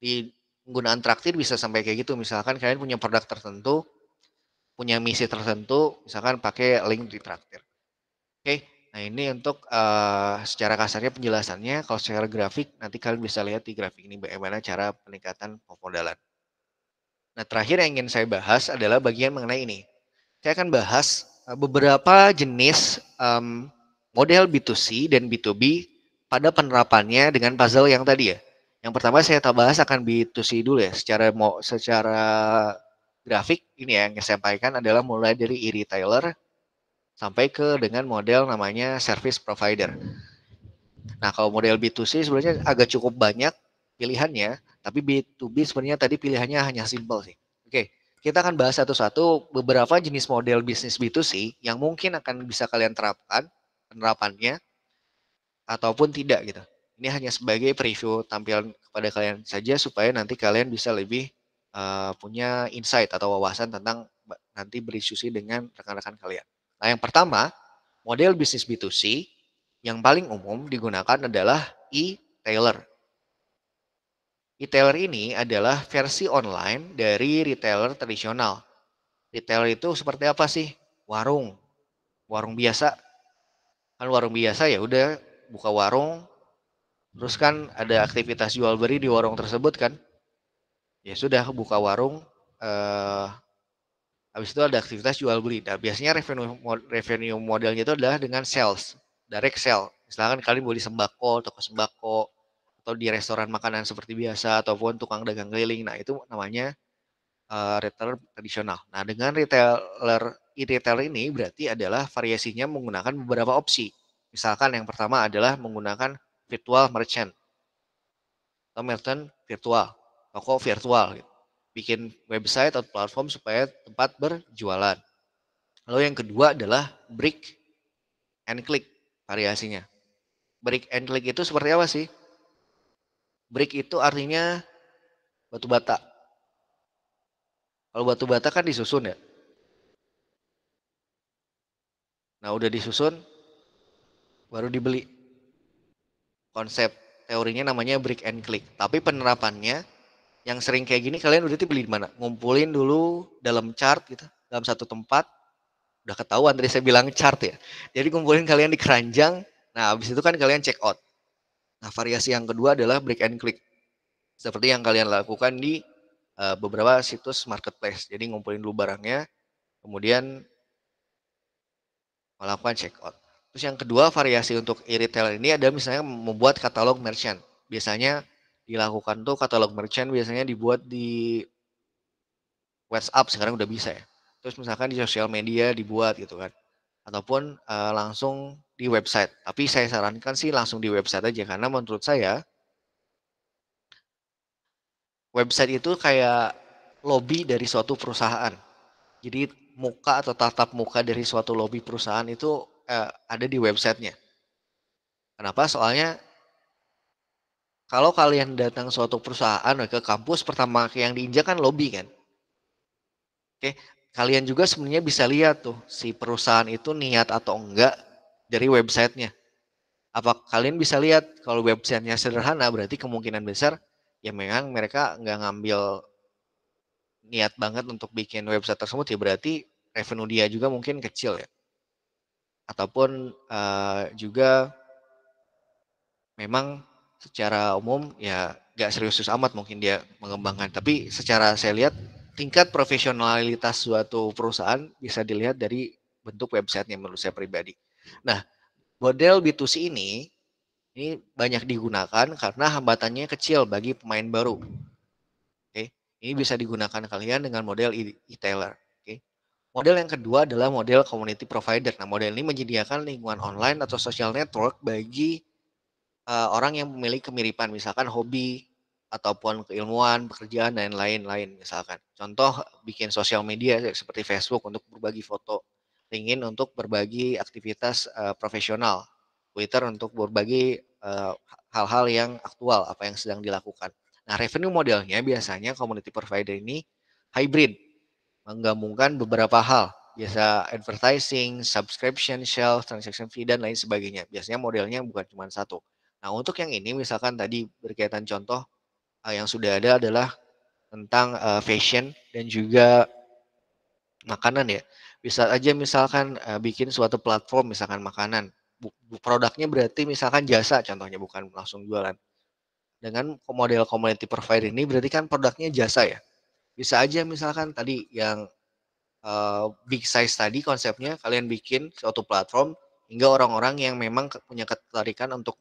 di penggunaan traktir bisa sampai kayak gitu misalkan kalian punya produk tertentu punya misi tertentu misalkan pakai link di traktir oke okay. nah ini untuk uh, secara kasarnya penjelasannya kalau secara grafik nanti kalian bisa lihat di grafik ini bagaimana cara peningkatan pemodalan nah terakhir yang ingin saya bahas adalah bagian mengenai ini saya akan bahas eh, beberapa jenis um, model B2C dan B2B pada penerapannya dengan puzzle yang tadi ya. Yang pertama saya tak bahas akan B2C dulu ya. Secara secara grafik ini ya yang saya sampaikan adalah mulai dari e-retailer sampai ke dengan model namanya service provider. Nah, kalau model B2C sebenarnya agak cukup banyak pilihannya, tapi B2B sebenarnya tadi pilihannya hanya simple sih. Oke, kita akan bahas satu-satu beberapa jenis model bisnis B2C yang mungkin akan bisa kalian terapkan penerapannya ataupun tidak gitu. Ini hanya sebagai preview tampilan kepada kalian saja supaya nanti kalian bisa lebih uh, punya insight atau wawasan tentang nanti berdiskusi dengan rekan-rekan kalian. Nah, yang pertama, model bisnis B2C yang paling umum digunakan adalah e-tailer. E-tailer ini adalah versi online dari retailer tradisional. Retailer itu seperti apa sih? Warung, warung biasa kan warung biasa ya udah buka warung terus kan ada aktivitas jual beli di warung tersebut kan ya sudah buka warung eh, habis itu ada aktivitas jual beli nah biasanya revenue revenue modelnya itu adalah dengan sales direct sale misalkan kalian beli sembako toko sembako atau di restoran makanan seperti biasa ataupun tukang dagang keliling nah itu namanya uh, retailer tradisional nah dengan retailer e retail ini berarti adalah variasinya menggunakan beberapa opsi. Misalkan yang pertama adalah menggunakan virtual merchant. Atau merchant virtual, toko virtual. Gitu. Bikin website atau platform supaya tempat berjualan. Lalu yang kedua adalah brick and click variasinya. Brick and click itu seperti apa sih? Brick itu artinya batu bata. Kalau batu bata kan disusun ya, Nah, udah disusun baru dibeli. Konsep teorinya namanya break and click, tapi penerapannya yang sering kayak gini kalian udah beli di mana? Ngumpulin dulu dalam chart gitu, dalam satu tempat. Udah ketahuan tadi saya bilang chart ya. Jadi ngumpulin kalian di keranjang. Nah, habis itu kan kalian check out. Nah, variasi yang kedua adalah break and click. Seperti yang kalian lakukan di eh, beberapa situs marketplace. Jadi ngumpulin dulu barangnya, kemudian melakukan check out. Terus yang kedua variasi untuk e-retail ini ada misalnya membuat katalog merchant. Biasanya dilakukan tuh katalog merchant biasanya dibuat di WhatsApp sekarang udah bisa ya. Terus misalkan di sosial media dibuat gitu kan. Ataupun uh, langsung di website. Tapi saya sarankan sih langsung di website aja karena menurut saya website itu kayak lobby dari suatu perusahaan. Jadi muka atau tatap muka dari suatu lobby perusahaan itu eh, ada di websitenya. Kenapa? Soalnya kalau kalian datang suatu perusahaan eh, ke kampus pertama yang diinjak kan lobby kan. Oke, kalian juga sebenarnya bisa lihat tuh si perusahaan itu niat atau enggak dari websitenya. Apa kalian bisa lihat kalau websitenya sederhana berarti kemungkinan besar ya memang mereka nggak ngambil niat banget untuk bikin website tersebut ya berarti revenue dia juga mungkin kecil ya. Ataupun uh, juga memang secara umum ya gak serius-serius amat mungkin dia mengembangkan. Tapi secara saya lihat tingkat profesionalitas suatu perusahaan bisa dilihat dari bentuk websitenya menurut saya pribadi. Nah, model B2C ini ini banyak digunakan karena hambatannya kecil bagi pemain baru ini bisa digunakan kalian dengan model e-, e-tailer. Oke. Model yang kedua adalah model community provider. Nah, model ini menyediakan lingkungan online atau social network bagi uh, orang yang memiliki kemiripan, misalkan hobi ataupun keilmuan, pekerjaan dan lain-lain misalkan. Contoh bikin sosial media seperti Facebook untuk berbagi foto, ingin untuk berbagi aktivitas uh, profesional, Twitter untuk berbagi eh, hal-hal uh, hal -hal yang aktual apa yang sedang dilakukan. Nah, revenue modelnya biasanya community provider ini hybrid, menggabungkan beberapa hal, biasa advertising, subscription, shell transaction fee, dan lain sebagainya. Biasanya modelnya bukan cuma satu. Nah, untuk yang ini misalkan tadi berkaitan contoh eh, yang sudah ada adalah tentang eh, fashion dan juga makanan ya. Bisa aja misalkan eh, bikin suatu platform misalkan makanan. Bu produknya berarti misalkan jasa contohnya bukan langsung jualan dengan model community provider ini berarti kan produknya jasa ya. Bisa aja misalkan tadi yang uh, big size tadi konsepnya kalian bikin suatu platform hingga orang-orang yang memang punya ketertarikan untuk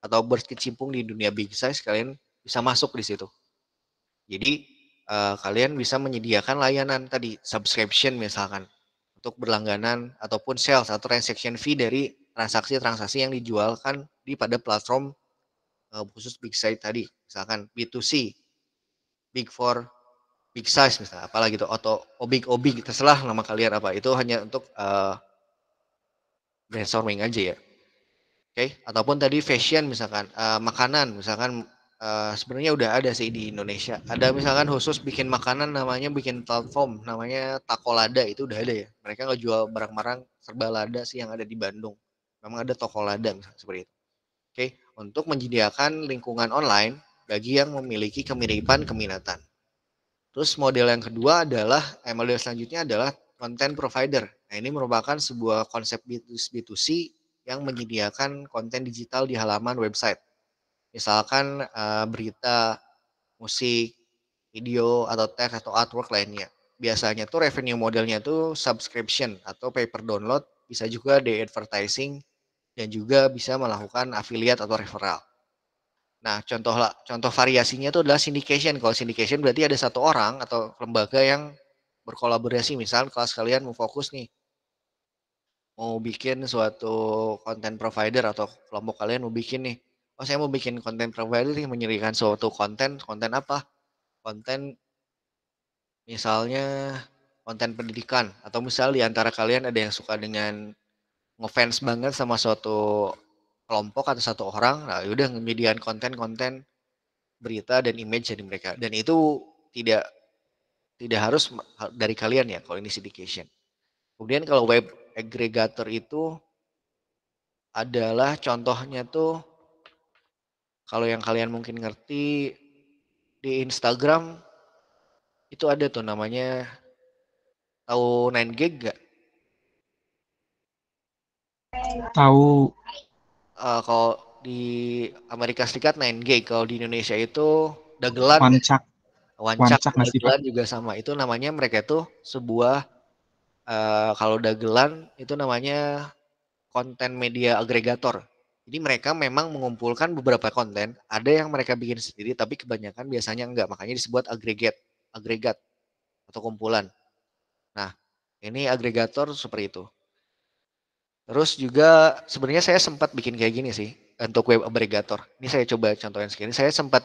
atau berkecimpung di dunia big size kalian bisa masuk di situ. Jadi uh, kalian bisa menyediakan layanan tadi subscription misalkan untuk berlangganan ataupun sales atau transaction fee dari transaksi-transaksi yang dijualkan di pada platform Eh, khusus big size tadi, misalkan B2C, big four, big size misalnya, apalah gitu, atau obig obig terserah nama kalian apa. Itu hanya untuk uh, brainstorming aja ya. Oke, okay? ataupun tadi fashion misalkan uh, makanan misalkan uh, sebenarnya udah ada sih di Indonesia. Ada misalkan khusus bikin makanan namanya bikin platform namanya Takolada itu udah ada ya. Mereka nggak jual barang-barang serba lada sih yang ada di Bandung. Memang ada Takolada misalnya seperti itu. Oke, okay? untuk menyediakan lingkungan online bagi yang memiliki kemiripan keminatan. Terus model yang kedua adalah eh, model selanjutnya adalah content provider. Nah, ini merupakan sebuah konsep B2C yang menyediakan konten digital di halaman website. Misalkan eh, berita, musik, video atau teks atau artwork lainnya. Biasanya tuh revenue modelnya tuh subscription atau paper download, bisa juga di advertising dan juga bisa melakukan affiliate atau referral. Nah, contoh contoh variasinya itu adalah syndication. Kalau syndication berarti ada satu orang atau lembaga yang berkolaborasi. Misal kelas kalian mau fokus nih, mau bikin suatu content provider atau kelompok kalian mau bikin nih, oh saya mau bikin content provider nih menyediakan suatu konten, konten apa? Konten misalnya konten pendidikan atau misal di antara kalian ada yang suka dengan ngefans banget sama suatu kelompok atau satu orang, nah ya udah ngemedian konten-konten berita dan image dari mereka. Dan itu tidak tidak harus dari kalian ya kalau ini syndication. Kemudian kalau web aggregator itu adalah contohnya tuh kalau yang kalian mungkin ngerti di Instagram itu ada tuh namanya tahu 9 gig gak? Tahu. Uh, kalau di Amerika Serikat 9G, kalau di Indonesia itu dagelan. Wancak. Wancak, Wancak dagelan juga sama. Itu namanya mereka itu sebuah uh, kalau dagelan itu namanya konten media agregator. Jadi mereka memang mengumpulkan beberapa konten, ada yang mereka bikin sendiri tapi kebanyakan biasanya enggak, makanya disebut agregat, agregat atau kumpulan. Nah, ini agregator seperti itu. Terus juga sebenarnya saya sempat bikin kayak gini sih untuk web aggregator. Ini saya coba contohin sekali. Saya sempat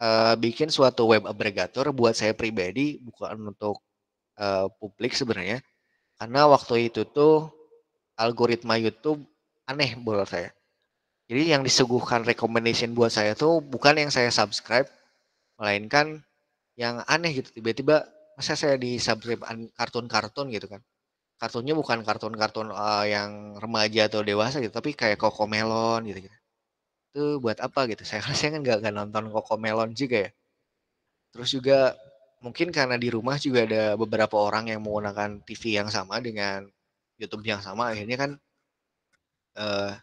uh, bikin suatu web aggregator buat saya pribadi, bukan untuk uh, publik sebenarnya. Karena waktu itu tuh algoritma YouTube aneh buat saya. Jadi yang disuguhkan recommendation buat saya tuh bukan yang saya subscribe, melainkan yang aneh gitu. Tiba-tiba masa saya di subscribe kartun-kartun gitu kan kartunnya bukan kartun-kartun uh, yang remaja atau dewasa gitu, tapi kayak Coco Melon gitu. -gitu. Itu buat apa gitu? Saya kan, saya kan nggak nonton Coco Melon juga ya. Terus juga mungkin karena di rumah juga ada beberapa orang yang menggunakan TV yang sama dengan YouTube yang sama, akhirnya kan uh,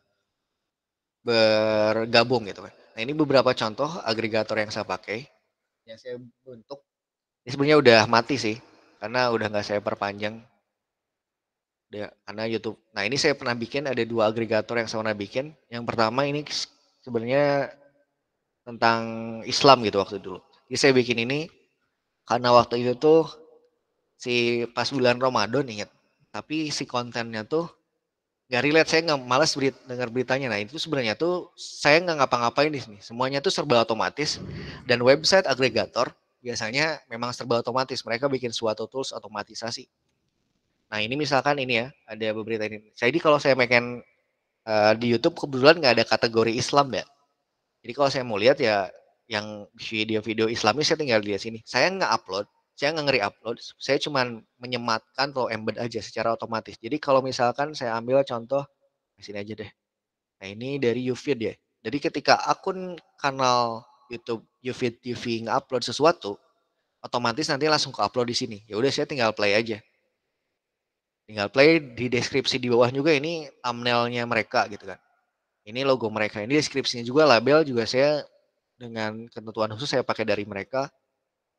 bergabung gitu kan. Nah ini beberapa contoh agregator yang saya pakai yang saya bentuk. Ini sebenarnya udah mati sih, karena udah nggak saya perpanjang ya, karena YouTube. Nah ini saya pernah bikin ada dua agregator yang saya pernah bikin. Yang pertama ini sebenarnya tentang Islam gitu waktu dulu. Jadi saya bikin ini karena waktu itu tuh si pas bulan Ramadan ingat. Tapi si kontennya tuh nggak relate saya nggak malas berit, dengar beritanya nah itu sebenarnya tuh saya nggak ngapa-ngapain di sini semuanya tuh serba otomatis dan website agregator biasanya memang serba otomatis mereka bikin suatu tools otomatisasi Nah ini misalkan ini ya, ada berita ini. Jadi kalau saya makan uh, eh, di YouTube kebetulan nggak ada kategori Islam ya. Jadi kalau saya mau lihat ya yang video-video Islam ini saya tinggal di sini. Saya nggak upload, saya nggak ngeri upload, saya cuma menyematkan atau embed aja secara otomatis. Jadi kalau misalkan saya ambil contoh sini aja deh. Nah ini dari Ufeed ya. Jadi ketika akun kanal YouTube Ufeed TV nggak upload sesuatu, otomatis nanti langsung ke upload di sini. Ya udah saya tinggal play aja. Tinggal play di deskripsi di bawah juga ini thumbnailnya mereka gitu kan. Ini logo mereka, ini deskripsinya juga, label juga saya dengan ketentuan khusus saya pakai dari mereka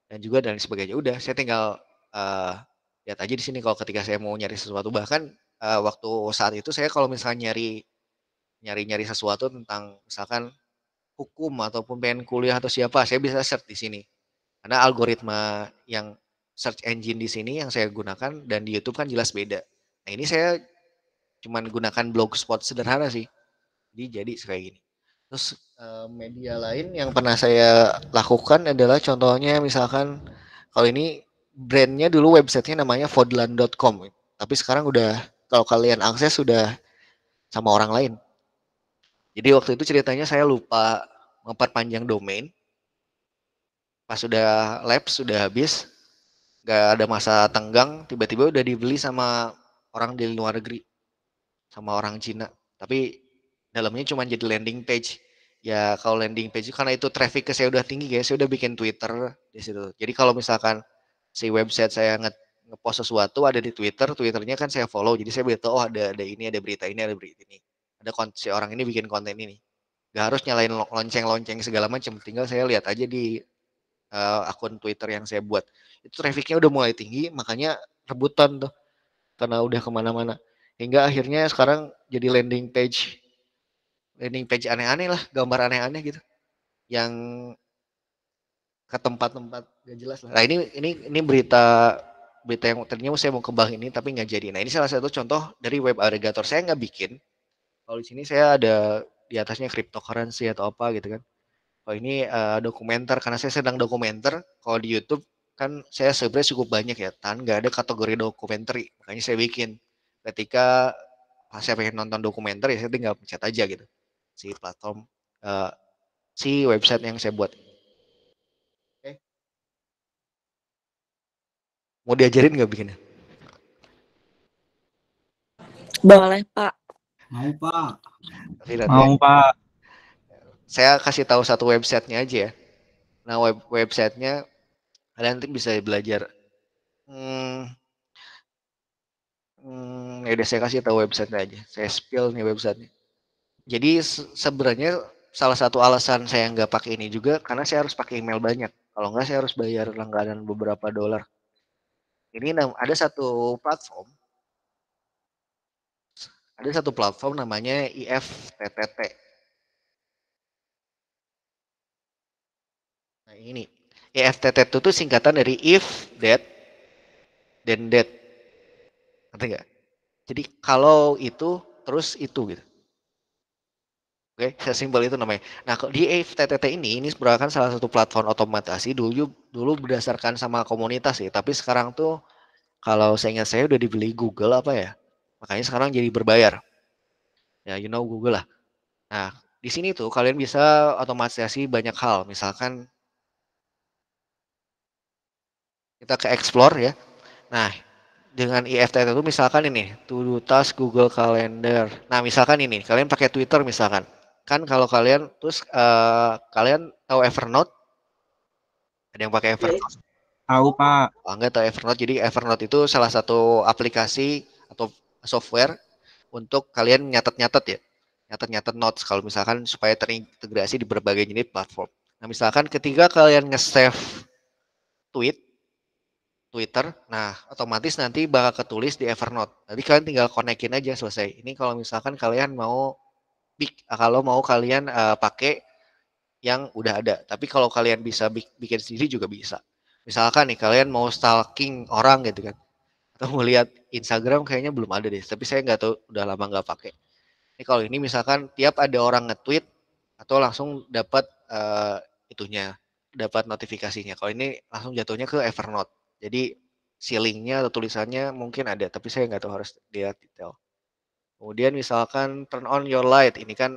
dan juga dari sebagainya. Udah, saya tinggal uh, lihat aja di sini kalau ketika saya mau nyari sesuatu bahkan uh, waktu saat itu saya kalau misalnya nyari nyari-nyari sesuatu tentang misalkan hukum ataupun pengen kuliah atau siapa, saya bisa search di sini. Karena algoritma yang search engine di sini yang saya gunakan dan di YouTube kan jelas beda. Nah ini saya cuman gunakan blogspot sederhana sih. Jadi jadi kayak gini. Terus eh, media lain yang pernah saya lakukan adalah contohnya misalkan kalau ini brandnya dulu websitenya namanya fodlan.com tapi sekarang udah kalau kalian akses sudah sama orang lain. Jadi waktu itu ceritanya saya lupa memperpanjang domain. Pas sudah lab sudah habis, nggak ada masa tenggang tiba-tiba udah dibeli sama orang di luar negeri sama orang Cina tapi dalamnya cuma jadi landing page ya kalau landing page karena itu traffic ke saya udah tinggi guys saya udah bikin Twitter di situ jadi kalau misalkan si website saya nge ngepost sesuatu ada di Twitter Twitternya kan saya follow jadi saya beritahu oh ada ada ini ada berita ini ada berita ini ada si orang ini bikin konten ini gak harus nyalain lonceng-lonceng segala macam tinggal saya lihat aja di uh, akun Twitter yang saya buat itu trafficnya udah mulai tinggi makanya rebutan tuh karena udah kemana-mana hingga akhirnya sekarang jadi landing page landing page aneh-aneh lah gambar aneh-aneh gitu yang ke tempat-tempat gak jelas lah nah ini ini ini berita berita yang ternyata saya mau kembang ini tapi nggak jadi nah ini salah satu contoh dari web agregator saya nggak bikin kalau di sini saya ada di atasnya cryptocurrency atau apa gitu kan kalau oh, ini uh, dokumenter karena saya sedang dokumenter kalau di YouTube kan saya sebenarnya cukup banyak ya tan nggak ada kategori dokumenter makanya saya bikin ketika pas saya pengen nonton dokumenter ya saya tinggal pencet aja gitu si platform uh, si website yang saya buat okay. mau diajarin nggak bikinnya boleh pak mau pak Lihat, mau ya. pak saya kasih tahu satu websitenya aja ya nah web websitenya kalian nanti bisa belajar hmm, hmm, ya udah saya kasih tahu website aja saya spill nih websitenya jadi sebenarnya salah satu alasan saya nggak pakai ini juga karena saya harus pakai email banyak kalau nggak saya harus bayar langganan beberapa dolar ini ada satu platform ada satu platform namanya IFTTT nah ini EFTT itu tuh singkatan dari if that then that. Ngerti nggak? Jadi kalau itu terus itu gitu. Oke, okay, sesimpel itu namanya. Nah, kalau di e FTTT ini, ini merupakan salah satu platform otomatisasi dulu dulu berdasarkan sama komunitas sih. tapi sekarang tuh kalau saya ingat saya udah dibeli Google apa ya, makanya sekarang jadi berbayar. Ya, you know Google lah. Nah, di sini tuh kalian bisa otomatisasi banyak hal, misalkan kita ke explore ya nah dengan IFT itu misalkan ini to do task Google Calendar nah misalkan ini kalian pakai Twitter misalkan kan kalau kalian terus uh, kalian tahu Evernote ada yang pakai Evernote iya. tahu pak oh, enggak tahu Evernote jadi Evernote itu salah satu aplikasi atau software untuk kalian nyatet-nyatet ya nyatet-nyatet notes kalau misalkan supaya terintegrasi di berbagai jenis platform. Nah, misalkan ketika kalian nge-save tweet, Twitter, nah otomatis nanti bakal ketulis di Evernote. Nanti kalian tinggal konekin aja selesai. Ini kalau misalkan kalian mau pick, kalau mau kalian uh, pakai yang udah ada. Tapi kalau kalian bisa bikin sendiri juga bisa. Misalkan nih kalian mau stalking orang gitu kan, atau mau lihat Instagram kayaknya belum ada deh. Tapi saya nggak tahu udah lama nggak pakai. Ini kalau ini misalkan tiap ada orang nge-tweet atau langsung dapat uh, itunya, dapat notifikasinya. Kalau ini langsung jatuhnya ke Evernote. Jadi ceilingnya atau tulisannya mungkin ada, tapi saya nggak tahu harus lihat detail. Kemudian misalkan turn on your light, ini kan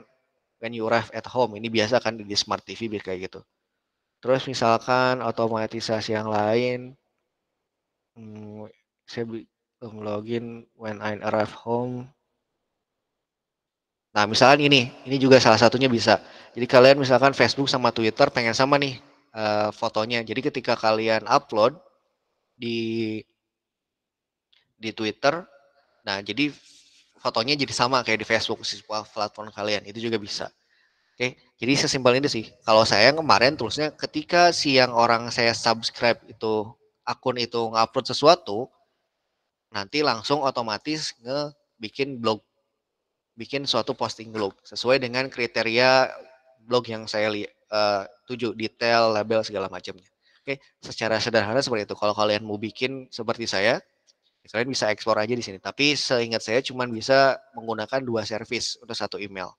when you arrive at home, ini biasa kan di smart TV kayak gitu. Terus misalkan otomatisasi yang lain, hmm, saya belum oh, login when I arrive home. Nah misalkan ini, ini juga salah satunya bisa. Jadi kalian misalkan Facebook sama Twitter pengen sama nih uh, fotonya. Jadi ketika kalian upload, di di Twitter. Nah, jadi fotonya jadi sama kayak di Facebook semua platform kalian. Itu juga bisa. Oke, jadi sesimpel ini sih. Kalau saya kemarin terusnya ketika siang orang saya subscribe itu akun itu ngupload sesuatu, nanti langsung otomatis nge bikin blog, bikin suatu posting blog sesuai dengan kriteria blog yang saya lihat uh, eh, tuju, detail, label segala macamnya. Oke, secara sederhana seperti itu. Kalau kalian mau bikin seperti saya, ya kalian bisa explore aja di sini. Tapi seingat saya cuma bisa menggunakan dua service untuk satu email.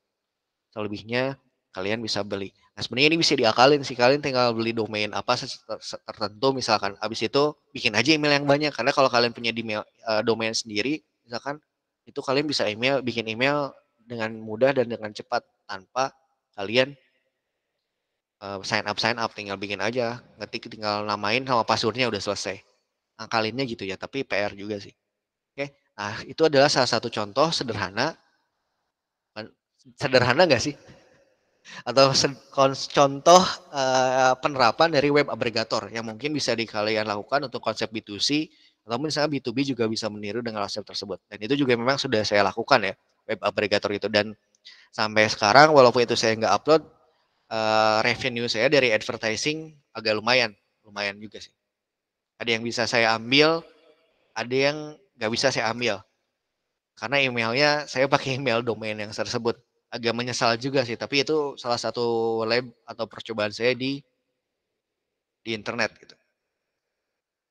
Selebihnya kalian bisa beli. Nah, sebenarnya ini bisa diakalin sih. Kalian tinggal beli domain apa tertentu misalkan. Habis itu bikin aja email yang banyak karena kalau kalian punya email, e, domain sendiri misalkan itu kalian bisa email bikin email dengan mudah dan dengan cepat tanpa kalian uh, sign up sign up tinggal bikin aja ngetik tinggal namain sama passwordnya udah selesai Angkalinnya gitu ya tapi PR juga sih oke okay? nah itu adalah salah satu contoh sederhana sederhana nggak sih atau contoh uh, penerapan dari web agregator yang mungkin bisa di kalian lakukan untuk konsep B2C atau misalnya B2B juga bisa meniru dengan konsep tersebut dan itu juga memang sudah saya lakukan ya web agregator itu dan sampai sekarang walaupun itu saya nggak upload uh, revenue saya dari advertising agak lumayan, lumayan juga sih. Ada yang bisa saya ambil, ada yang nggak bisa saya ambil. Karena emailnya saya pakai email domain yang tersebut. Agak menyesal juga sih, tapi itu salah satu lab atau percobaan saya di di internet gitu.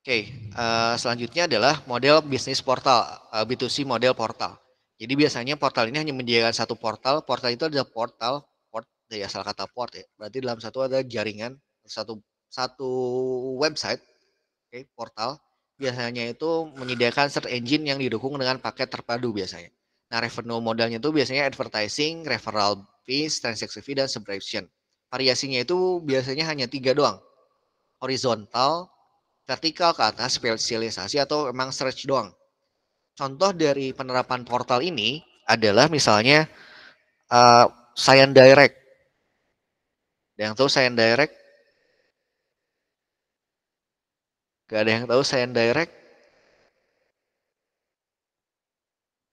Oke, okay, uh, eh, selanjutnya adalah model bisnis portal, uh, eh, B2C model portal. Jadi biasanya portal ini hanya menyediakan satu portal, portal itu adalah portal dari asal kata port ya. Berarti dalam satu ada jaringan satu satu website, oke, okay, portal biasanya itu menyediakan search engine yang didukung dengan paket terpadu biasanya. Nah, revenue modalnya itu biasanya advertising, referral fees, transaction fee, dan subscription. Variasinya itu biasanya hanya tiga doang. Horizontal, vertikal ke atas, spesialisasi, atau emang search doang. Contoh dari penerapan portal ini adalah misalnya uh, eh, Science Direct ada yang tahu saya direct? Gak ada yang tahu saya direct?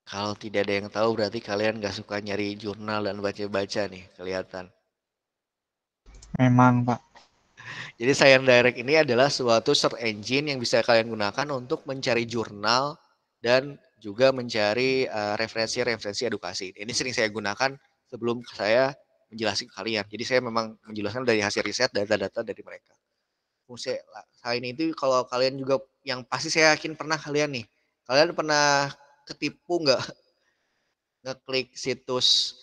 Kalau tidak ada yang tahu berarti kalian gak suka nyari jurnal dan baca-baca nih kelihatan. Memang Pak. Jadi yang Direct ini adalah suatu search engine yang bisa kalian gunakan untuk mencari jurnal dan juga mencari eh, referensi-referensi uh, referensi -referensi edukasi. Ini sering saya gunakan sebelum saya menjelaskan ke kalian. Jadi saya memang menjelaskan dari hasil riset data-data dari mereka. Fungsi lain itu kalau kalian juga yang pasti saya yakin pernah kalian nih, kalian pernah ketipu nggak ngeklik situs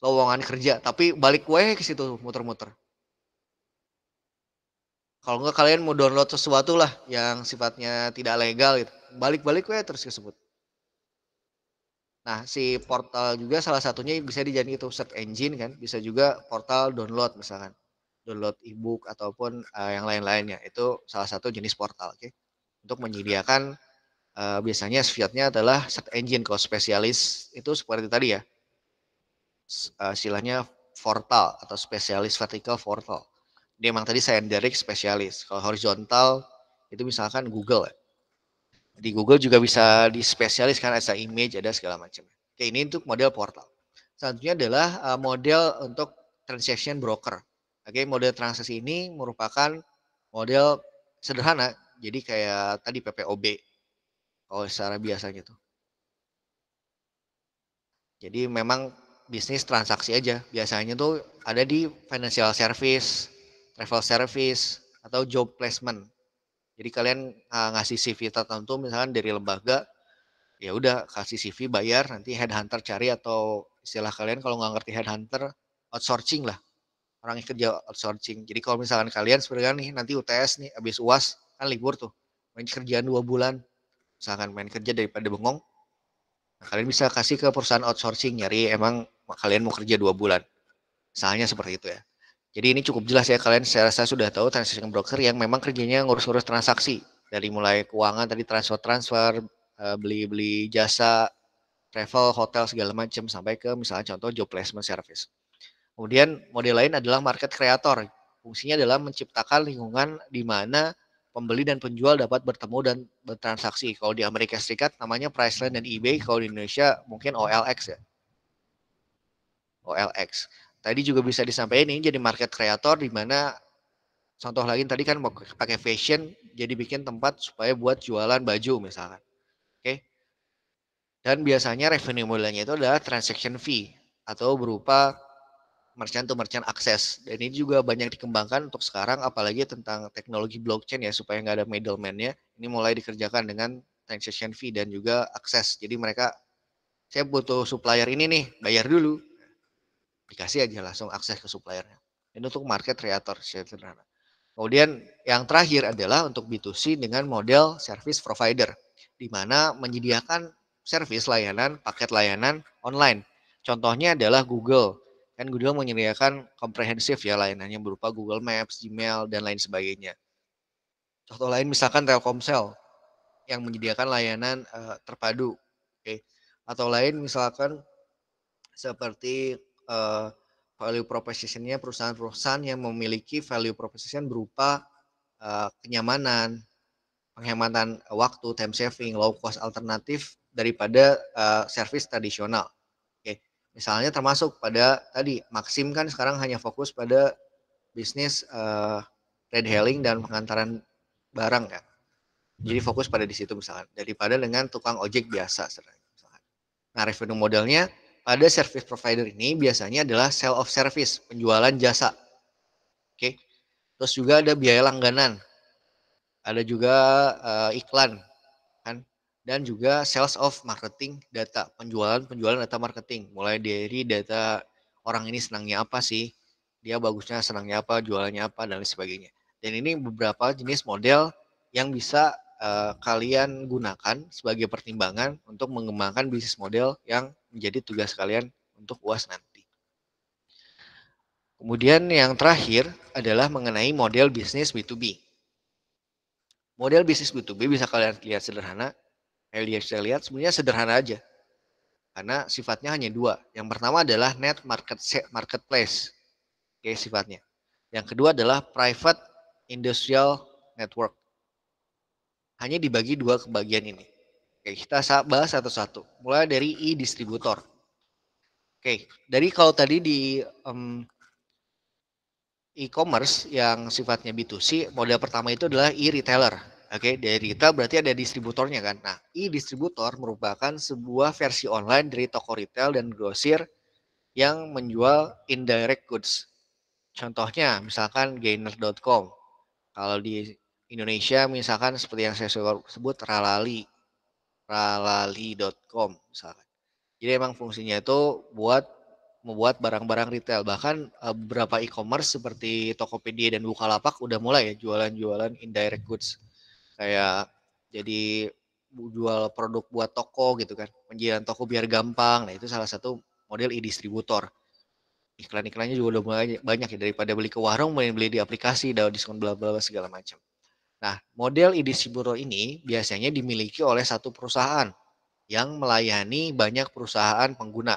lowongan kerja tapi balik gue ke situ muter-muter. Kalau nggak kalian mau download sesuatu lah yang sifatnya tidak legal gitu. Balik-balik gue terus tersebut. Nah, si portal juga salah satunya bisa dijadikan itu search engine kan, bisa juga portal download misalkan. Download ebook ataupun uh, yang lain-lainnya. Itu salah satu jenis portal, oke. Okay? Untuk menyediakan uh, biasanya sifatnya adalah search engine kalau spesialis itu seperti tadi ya. Uh, eh, silahnya portal atau spesialis vertikal portal. Dia memang tadi saya direct spesialis. Kalau horizontal itu misalkan Google ya di Google juga bisa dispesialiskan as ada image ada segala macam. Oke, ini untuk model portal. Selanjutnya adalah eh, model untuk transaction broker. Oke, model transaksi ini merupakan model sederhana, jadi kayak tadi PPOB kalau secara biasa gitu. Jadi memang bisnis transaksi aja. Biasanya tuh ada di financial service, travel service, atau job placement. Jadi kalian uh, ngasih CV tertentu misalkan dari lembaga, ya udah kasih CV bayar nanti headhunter cari atau istilah kalian kalau nggak ngerti headhunter outsourcing lah orang yang kerja outsourcing. Jadi kalau misalkan kalian sebenarnya nih nanti UTS nih habis UAS kan libur tuh main kerjaan dua bulan misalkan main kerja daripada bengong nah, kalian bisa kasih ke perusahaan outsourcing nyari emang kalian mau kerja dua bulan misalnya seperti itu ya jadi ini cukup jelas ya kalian saya rasa sudah tahu transaction broker yang memang kerjanya ngurus-ngurus transaksi dari mulai keuangan tadi transfer-transfer, eh, beli-beli jasa, travel, hotel segala macam sampai ke misalnya contoh job placement service. Kemudian model lain adalah market creator. Fungsinya adalah menciptakan lingkungan di mana pembeli dan penjual dapat bertemu dan bertransaksi. Kalau di Amerika Serikat namanya Priceline dan eBay, kalau di Indonesia mungkin OLX ya. OLX tadi juga bisa disampaikan ini jadi market creator di mana contoh lagi tadi kan mau pakai fashion jadi bikin tempat supaya buat jualan baju misalkan. Oke. Dan biasanya revenue modelnya itu adalah transaction fee atau berupa merchant to merchant akses. Dan ini juga banyak dikembangkan untuk sekarang apalagi tentang teknologi blockchain ya supaya nggak ada middleman-nya. Ini mulai dikerjakan dengan transaction fee dan juga akses. Jadi mereka saya butuh supplier ini nih, bayar dulu dikasih aja langsung akses ke suppliernya. Ini untuk market creator sederhana. Kemudian yang terakhir adalah untuk B2C dengan model service provider, di mana menyediakan service layanan, paket layanan online. Contohnya adalah Google. Kan Google menyediakan komprehensif ya layanannya berupa Google Maps, Gmail, dan lain sebagainya. Contoh lain misalkan Telkomsel yang menyediakan layanan eh, terpadu. Oke. Atau lain misalkan seperti uh, value propositionnya perusahaan-perusahaan yang memiliki value proposition berupa uh, kenyamanan, penghematan waktu, time saving, low cost alternatif daripada uh, service tradisional. Oke, okay. misalnya termasuk pada tadi Maxim kan sekarang hanya fokus pada bisnis uh, red hailing dan pengantaran barang kan. Jadi hmm. fokus pada di situ misalkan daripada dengan tukang ojek biasa misalkan. Nah, revenue modelnya pada service provider ini biasanya adalah sale of service, penjualan jasa. Oke. Okay. Terus juga ada biaya langganan. Ada juga uh, iklan kan dan juga sales of marketing data, penjualan-penjualan data marketing. Mulai dari data orang ini senangnya apa sih? Dia bagusnya senangnya apa, jualannya apa dan lain sebagainya. Dan ini beberapa jenis model yang bisa uh, kalian gunakan sebagai pertimbangan untuk mengembangkan bisnis model yang menjadi tugas kalian untuk UAS nanti. Kemudian yang terakhir adalah mengenai model bisnis B2B. Model bisnis B2B bisa kalian lihat sederhana, kalian bisa lihat sebenarnya sederhana aja. Karena sifatnya hanya dua. Yang pertama adalah net market marketplace. Oke, sifatnya. Yang kedua adalah private industrial network. Hanya dibagi dua kebagian ini. Oke, kita bahas satu-satu. Mulai dari e-distributor. Oke, dari kalau tadi di um, e-commerce yang sifatnya B2C, model pertama itu adalah e-retailer. Oke, dari retail berarti ada distributornya kan. Nah, e-distributor merupakan sebuah versi online dari toko retail dan grosir yang menjual indirect goods. Contohnya, misalkan gainer.com. Kalau di Indonesia, misalkan seperti yang saya sebut, Ralali ralali.com misalnya. Jadi emang fungsinya itu buat membuat barang-barang retail bahkan eh, beberapa e-commerce seperti Tokopedia dan Bukalapak udah mulai ya jualan-jualan indirect goods kayak jadi jual produk buat toko gitu kan penjualan toko biar gampang nah itu salah satu model e-distributor iklan-iklannya juga udah mulai banyak ya daripada beli ke warung mending beli di aplikasi daun diskon bla bla segala macam Nah, model Idisiburo ini biasanya dimiliki oleh satu perusahaan yang melayani banyak perusahaan pengguna.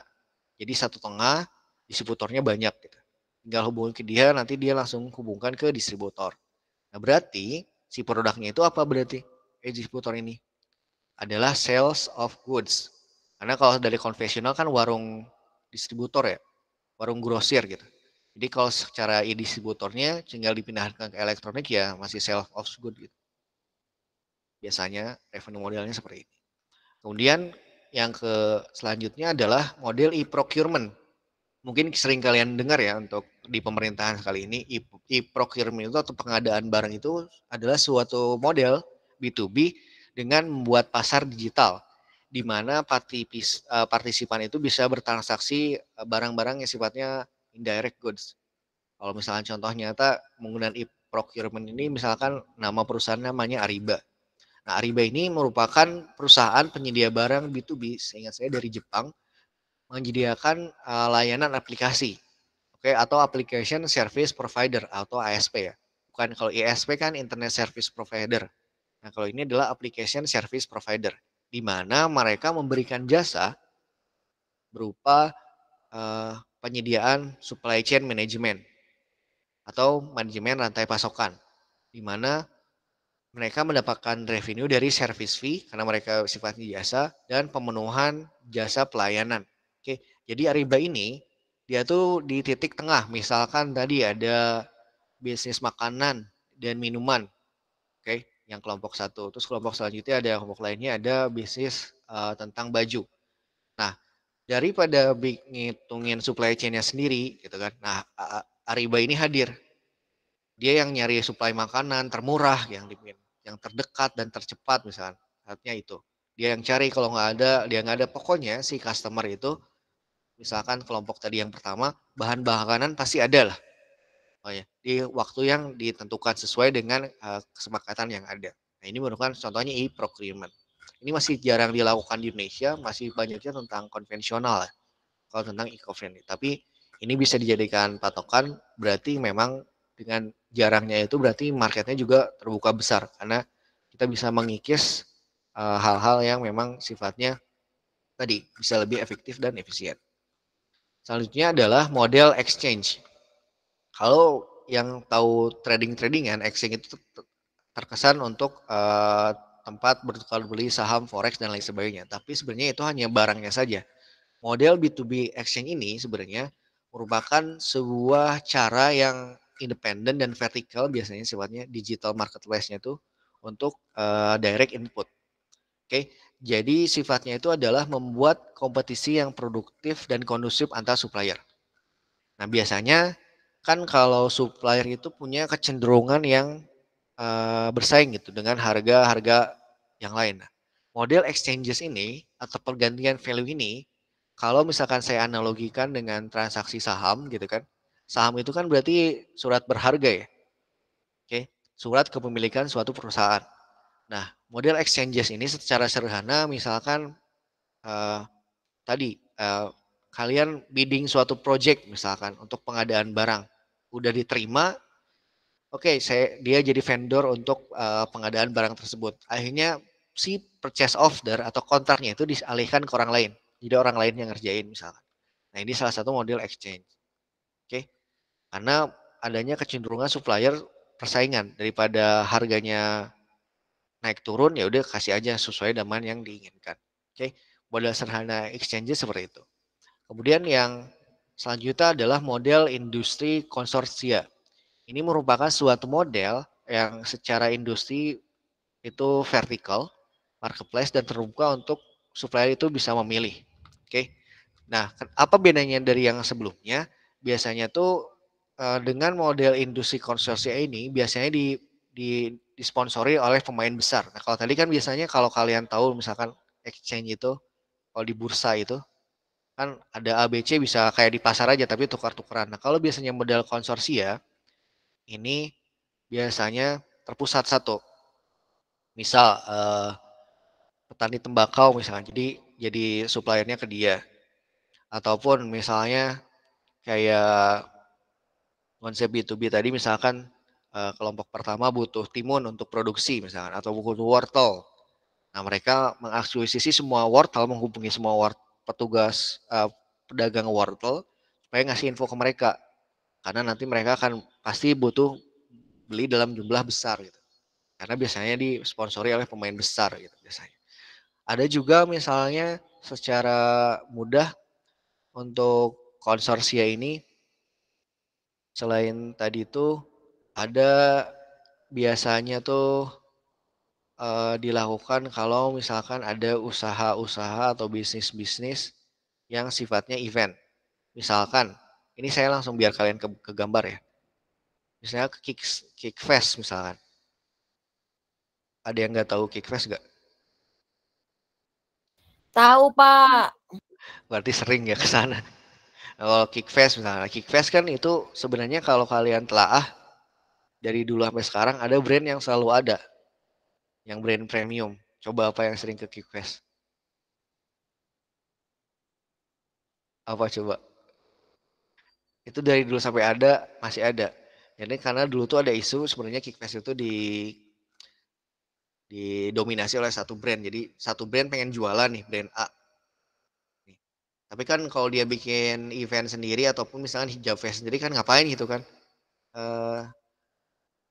Jadi satu tengah distributornya banyak gitu. Tinggal hubungi ke dia nanti dia langsung hubungkan ke distributor. Nah, berarti si produknya itu apa berarti? Eh, distributor ini adalah sales of goods. Karena kalau dari konvensional kan warung distributor ya, warung grosir gitu. Jadi kalau secara e-distributornya tinggal dipindahkan ke elektronik ya masih self of good gitu. Biasanya revenue modelnya seperti ini. Kemudian yang ke selanjutnya adalah model e-procurement. Mungkin sering kalian dengar ya untuk di pemerintahan kali ini e-procurement itu atau pengadaan barang itu adalah suatu model B2B dengan membuat pasar digital di mana eh, partisipan itu bisa bertransaksi eh, barang-barang yang sifatnya indirect goods. Kalau misalkan contoh nyata menggunakan e-procurement ini misalkan nama perusahaan namanya Ariba. Nah, Ariba ini merupakan perusahaan penyedia barang B2B, seingat saya dari Jepang, menyediakan eh, layanan aplikasi. Oke, okay, atau application service provider atau ASP ya. Bukan kalau ISP kan internet service provider. Nah, kalau ini adalah application service provider di mana mereka memberikan jasa berupa uh, penyediaan supply chain management atau manajemen rantai pasokan di mana mereka mendapatkan revenue dari service fee karena mereka sifatnya jasa dan pemenuhan jasa pelayanan. Oke, jadi Ariba ini dia tuh di titik tengah. Misalkan tadi ada bisnis makanan dan minuman. Oke, yang kelompok satu. Terus kelompok selanjutnya ada kelompok lainnya ada bisnis uh, tentang baju. Nah, daripada ngitungin supply chainnya sendiri gitu kan nah Ariba ini hadir dia yang nyari supply makanan termurah yang dimin, yang terdekat dan tercepat misalkan artinya itu dia yang cari kalau nggak ada dia nggak ada pokoknya si customer itu misalkan kelompok tadi yang pertama bahan bahan makanan pasti ada lah Oh ya, di waktu yang ditentukan sesuai dengan uh, kesepakatan yang ada. Nah, ini merupakan contohnya e-procurement. Ini masih jarang dilakukan di Indonesia, masih banyaknya tentang konvensional eh, Kalau tentang eco-friendly. Tapi ini bisa dijadikan patokan berarti memang dengan jarangnya itu berarti marketnya juga terbuka besar karena kita bisa mengikis eh, hal-hal uh, yang memang sifatnya tadi bisa lebih efektif dan efisien. Selanjutnya adalah model exchange. Kalau yang tahu trading-tradingan, exchange itu terkesan untuk uh, tempat bertukar beli saham forex dan lain sebagainya. Tapi sebenarnya itu hanya barangnya saja. Model B2B exchange ini sebenarnya merupakan sebuah cara yang independen dan vertikal biasanya sifatnya digital marketplace-nya itu untuk uh, direct input. Oke, okay? jadi sifatnya itu adalah membuat kompetisi yang produktif dan kondusif antar supplier. Nah, biasanya kan kalau supplier itu punya kecenderungan yang Eh, bersaing gitu dengan harga-harga yang lain. Nah, model exchanges ini atau pergantian value ini kalau misalkan saya analogikan dengan transaksi saham gitu kan. Saham itu kan berarti surat berharga ya. Oke, surat kepemilikan suatu perusahaan. Nah, model exchanges ini secara sederhana misalkan uh, tadi uh, kalian bidding suatu project misalkan untuk pengadaan barang udah diterima Oke, okay, saya dia jadi vendor untuk uh, pengadaan barang tersebut. Akhirnya si purchase order atau kontraknya itu dialihkan ke orang lain. Jadi orang lain yang ngerjain misalnya. Nah, ini salah satu model exchange. Oke. Okay? Karena adanya kecenderungan supplier persaingan daripada harganya naik turun ya udah kasih aja sesuai dengan yang diinginkan. Oke. Okay? Model sederhana exchange seperti itu. Kemudian yang selanjutnya adalah model industri konsorsia. Ini merupakan suatu model yang secara industri itu vertikal, marketplace dan terbuka untuk supplier itu bisa memilih. Oke. Nah, apa bedanya dari yang sebelumnya? Biasanya tuh eh, dengan model industri konsorsia ini biasanya di, di disponsori oleh pemain besar. Nah, kalau tadi kan biasanya kalau kalian tahu misalkan exchange itu kalau di bursa itu kan ada ABC bisa kayak di pasar aja tapi tukar-tukaran. Nah, kalau biasanya model konsorsia ini biasanya terpusat satu. Misal eh, petani tembakau misalnya, jadi jadi suppliernya ke dia. Ataupun misalnya kayak konsep B2B tadi misalkan eh, kelompok pertama butuh timun untuk produksi misalnya atau butuh wortel. Nah, mereka mengakuisisi semua wortel, menghubungi semua wortel, petugas eh, pedagang wortel supaya ngasih info ke mereka karena nanti mereka akan pasti butuh beli dalam jumlah besar gitu. Karena biasanya disponsori oleh pemain besar gitu biasanya. Ada juga misalnya secara mudah untuk konsorsia ini selain tadi itu ada biasanya tuh e, dilakukan kalau misalkan ada usaha-usaha atau bisnis-bisnis yang sifatnya event. Misalkan ini saya langsung biar kalian ke, ke gambar ya. Misalnya ke kick, kick fest misalkan. Ada yang nggak tahu kick fest nggak? Tahu pak. Berarti sering ya ke sana. Nah, kalau kick fest misalnya, kick fest kan itu sebenarnya kalau kalian telah ah, dari dulu sampai sekarang ada brand yang selalu ada, yang brand premium. Coba apa yang sering ke kick fest? Apa coba? itu dari dulu sampai ada masih ada ini karena dulu tuh ada isu sebenarnya kickpass itu di didominasi oleh satu brand jadi satu brand pengen jualan nih brand A tapi kan kalau dia bikin event sendiri ataupun misalnya hijab fest sendiri kan ngapain gitu kan uh,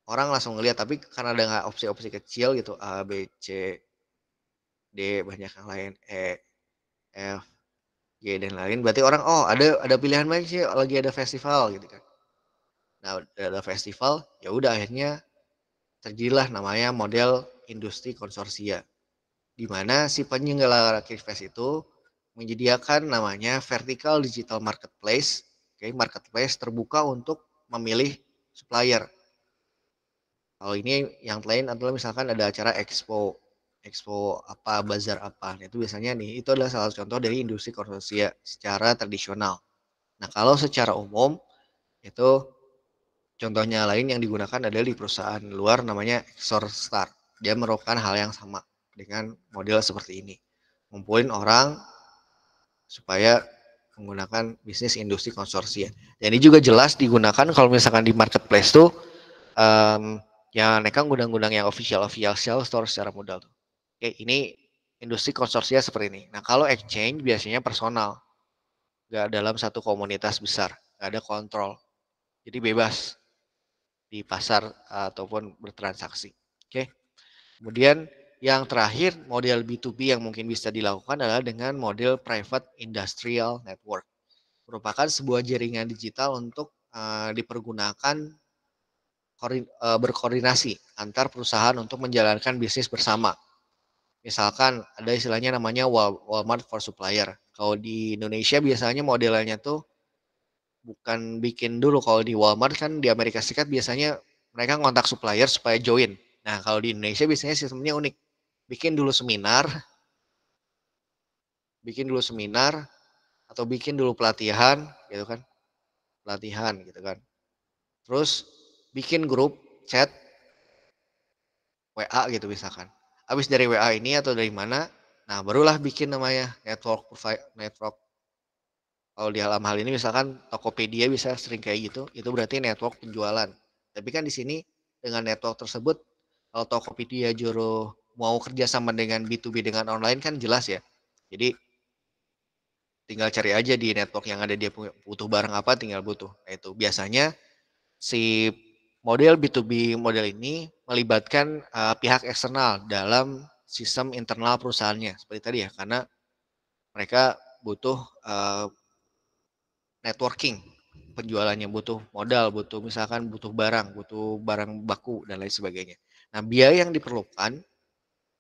orang langsung ngeliat. tapi karena ada nggak opsi-opsi kecil gitu A B C D banyak yang lain E F gay iya, dan lain berarti orang oh ada ada pilihan lain sih lagi ada festival gitu kan nah ada festival ya udah akhirnya terjadilah namanya model industri konsorsia di mana si penyelenggara Kirfest itu menyediakan namanya vertical digital marketplace oke okay, marketplace terbuka untuk memilih supplier kalau ini yang lain adalah misalkan ada acara expo expo apa, bazar apa. Nah, itu biasanya nih, itu adalah salah satu contoh dari industri konsorsia secara tradisional. Nah, kalau secara umum itu contohnya lain yang digunakan adalah di perusahaan luar namanya Exor Star. Dia merupakan hal yang sama dengan model seperti ini. Ngumpulin orang supaya menggunakan bisnis industri konsorsia. Dan ini juga jelas digunakan kalau misalkan di marketplace tuh um, yang mereka gudang-gudang yang official official store secara modal tuh. Oke, ini industri konsorsia seperti ini. Nah, kalau exchange biasanya personal. Nggak dalam satu komunitas besar. Nggak ada kontrol. Jadi bebas di pasar ataupun bertransaksi. Oke. Kemudian yang terakhir model B2B yang mungkin bisa dilakukan adalah dengan model private industrial network. Merupakan sebuah jaringan digital untuk eh, dipergunakan eh, berkoordinasi antar perusahaan untuk menjalankan bisnis bersama Misalkan ada istilahnya namanya Walmart for supplier. Kalau di Indonesia biasanya modelnya tuh bukan bikin dulu. Kalau di Walmart kan di Amerika Serikat biasanya mereka ngontak supplier supaya join. Nah kalau di Indonesia biasanya sistemnya unik. Bikin dulu seminar, bikin dulu seminar, atau bikin dulu pelatihan gitu kan. Pelatihan gitu kan. Terus bikin grup chat WA gitu misalkan habis dari WA ini atau dari mana nah barulah bikin namanya network network kalau di dalam hal ini misalkan Tokopedia bisa sering kayak gitu itu berarti network penjualan tapi kan di sini dengan network tersebut kalau Tokopedia juru mau kerjasama dengan B2B dengan online kan jelas ya jadi tinggal cari aja di network yang ada dia butuh barang apa tinggal butuh nah itu biasanya si model B2B model ini melibatkan uh, pihak eksternal dalam sistem internal perusahaannya seperti tadi ya karena mereka butuh uh, networking penjualannya butuh modal butuh misalkan butuh barang butuh barang baku dan lain sebagainya nah biaya yang diperlukan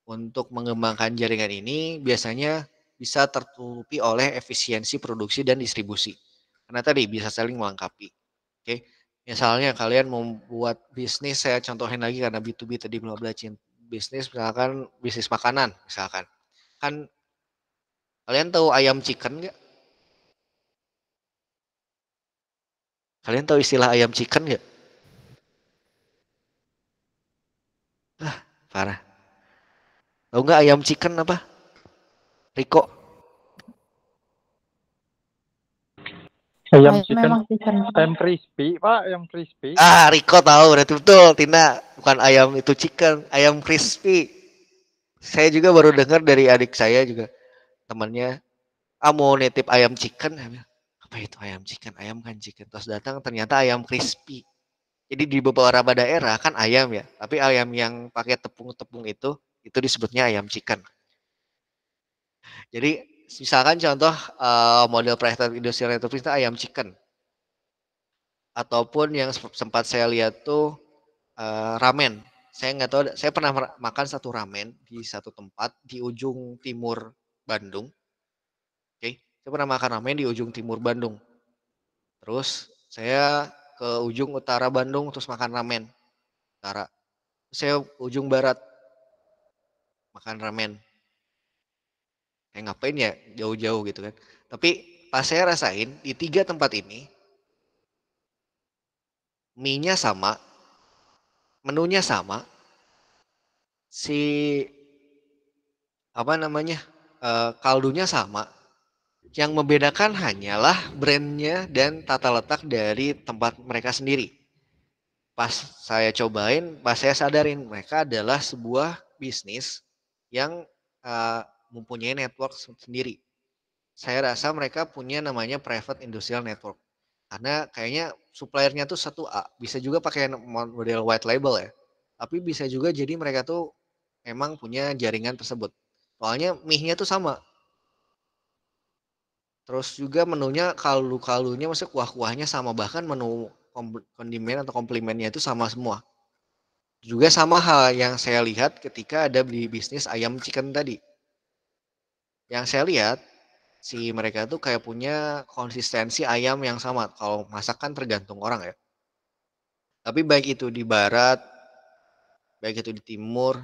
untuk mengembangkan jaringan ini biasanya bisa tertutupi oleh efisiensi produksi dan distribusi karena tadi bisa saling melengkapi oke okay? Misalnya kalian membuat bisnis, saya contohin lagi karena B2B tadi belum belajar bisnis, misalkan bisnis makanan, misalkan. Kan kalian tahu ayam chicken nggak? Kalian tahu istilah ayam chicken nggak? Ah, parah. Tahu nggak ayam chicken apa? Riko. Ayam Ay, chicken, Ayam crispy, Pak, ayam crispy. Ah, Riko tahu berarti betul, Tina. Bukan ayam itu chicken, ayam crispy. Saya juga baru dengar dari adik saya juga temannya ah mau nitip ayam chicken apa itu ayam chicken ayam kan chicken terus datang ternyata ayam crispy jadi di beberapa daerah kan ayam ya tapi ayam yang pakai tepung-tepung itu itu disebutnya ayam chicken jadi misalkan contoh uh, model peralatan industri retrofit ayam chicken ataupun yang sempat saya lihat tuh uh, ramen saya nggak tahu saya pernah makan satu ramen di satu tempat di ujung timur Bandung oke okay. saya pernah makan ramen di ujung timur Bandung terus saya ke ujung utara Bandung terus makan ramen utara saya ujung barat makan ramen ya ngapain ya jauh-jauh gitu kan tapi pas saya rasain di tiga tempat ini minyak sama menunya sama si apa namanya e, kaldunya sama yang membedakan hanyalah brandnya dan tata letak dari tempat mereka sendiri pas saya cobain, pas saya sadarin mereka adalah sebuah bisnis yang uh, mempunyai network sendiri. Saya rasa mereka punya namanya private industrial network. Karena kayaknya suppliernya tuh satu A, bisa juga pakai model white label ya. Tapi bisa juga jadi mereka tuh emang punya jaringan tersebut. Soalnya mie-nya tuh sama. Terus juga menunya kaldu kalunya masih kuah-kuahnya sama bahkan menu kondimen atau komplimennya itu sama semua. Juga sama hal yang saya lihat ketika ada beli bisnis ayam chicken tadi yang saya lihat si mereka tuh kayak punya konsistensi ayam yang sama. Kalau masakan tergantung orang ya. Tapi baik itu di barat, baik itu di timur,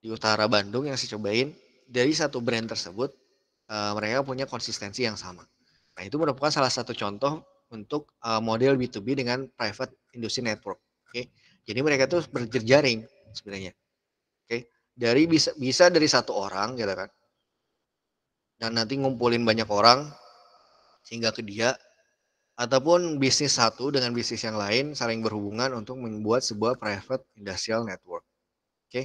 di utara Bandung yang saya cobain, dari satu brand tersebut uh, mereka punya konsistensi yang sama. Nah itu merupakan salah satu contoh untuk uh, model B2B dengan private industry network. Oke, okay? jadi mereka tuh berjejaring sebenarnya dari bisa bisa dari satu orang gitu kan dan nanti ngumpulin banyak orang sehingga ke dia ataupun bisnis satu dengan bisnis yang lain saling berhubungan untuk membuat sebuah private industrial network. Oke. Okay?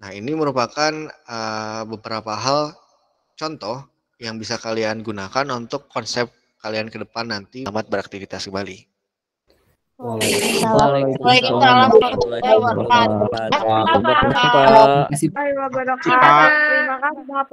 Nah, ini merupakan uh, beberapa hal contoh yang bisa kalian gunakan untuk konsep kalian ke depan nanti Selamat beraktivitas kembali. Waalaikumsalam warahmatullahi wabarakatuh. Terima kasih Bapak.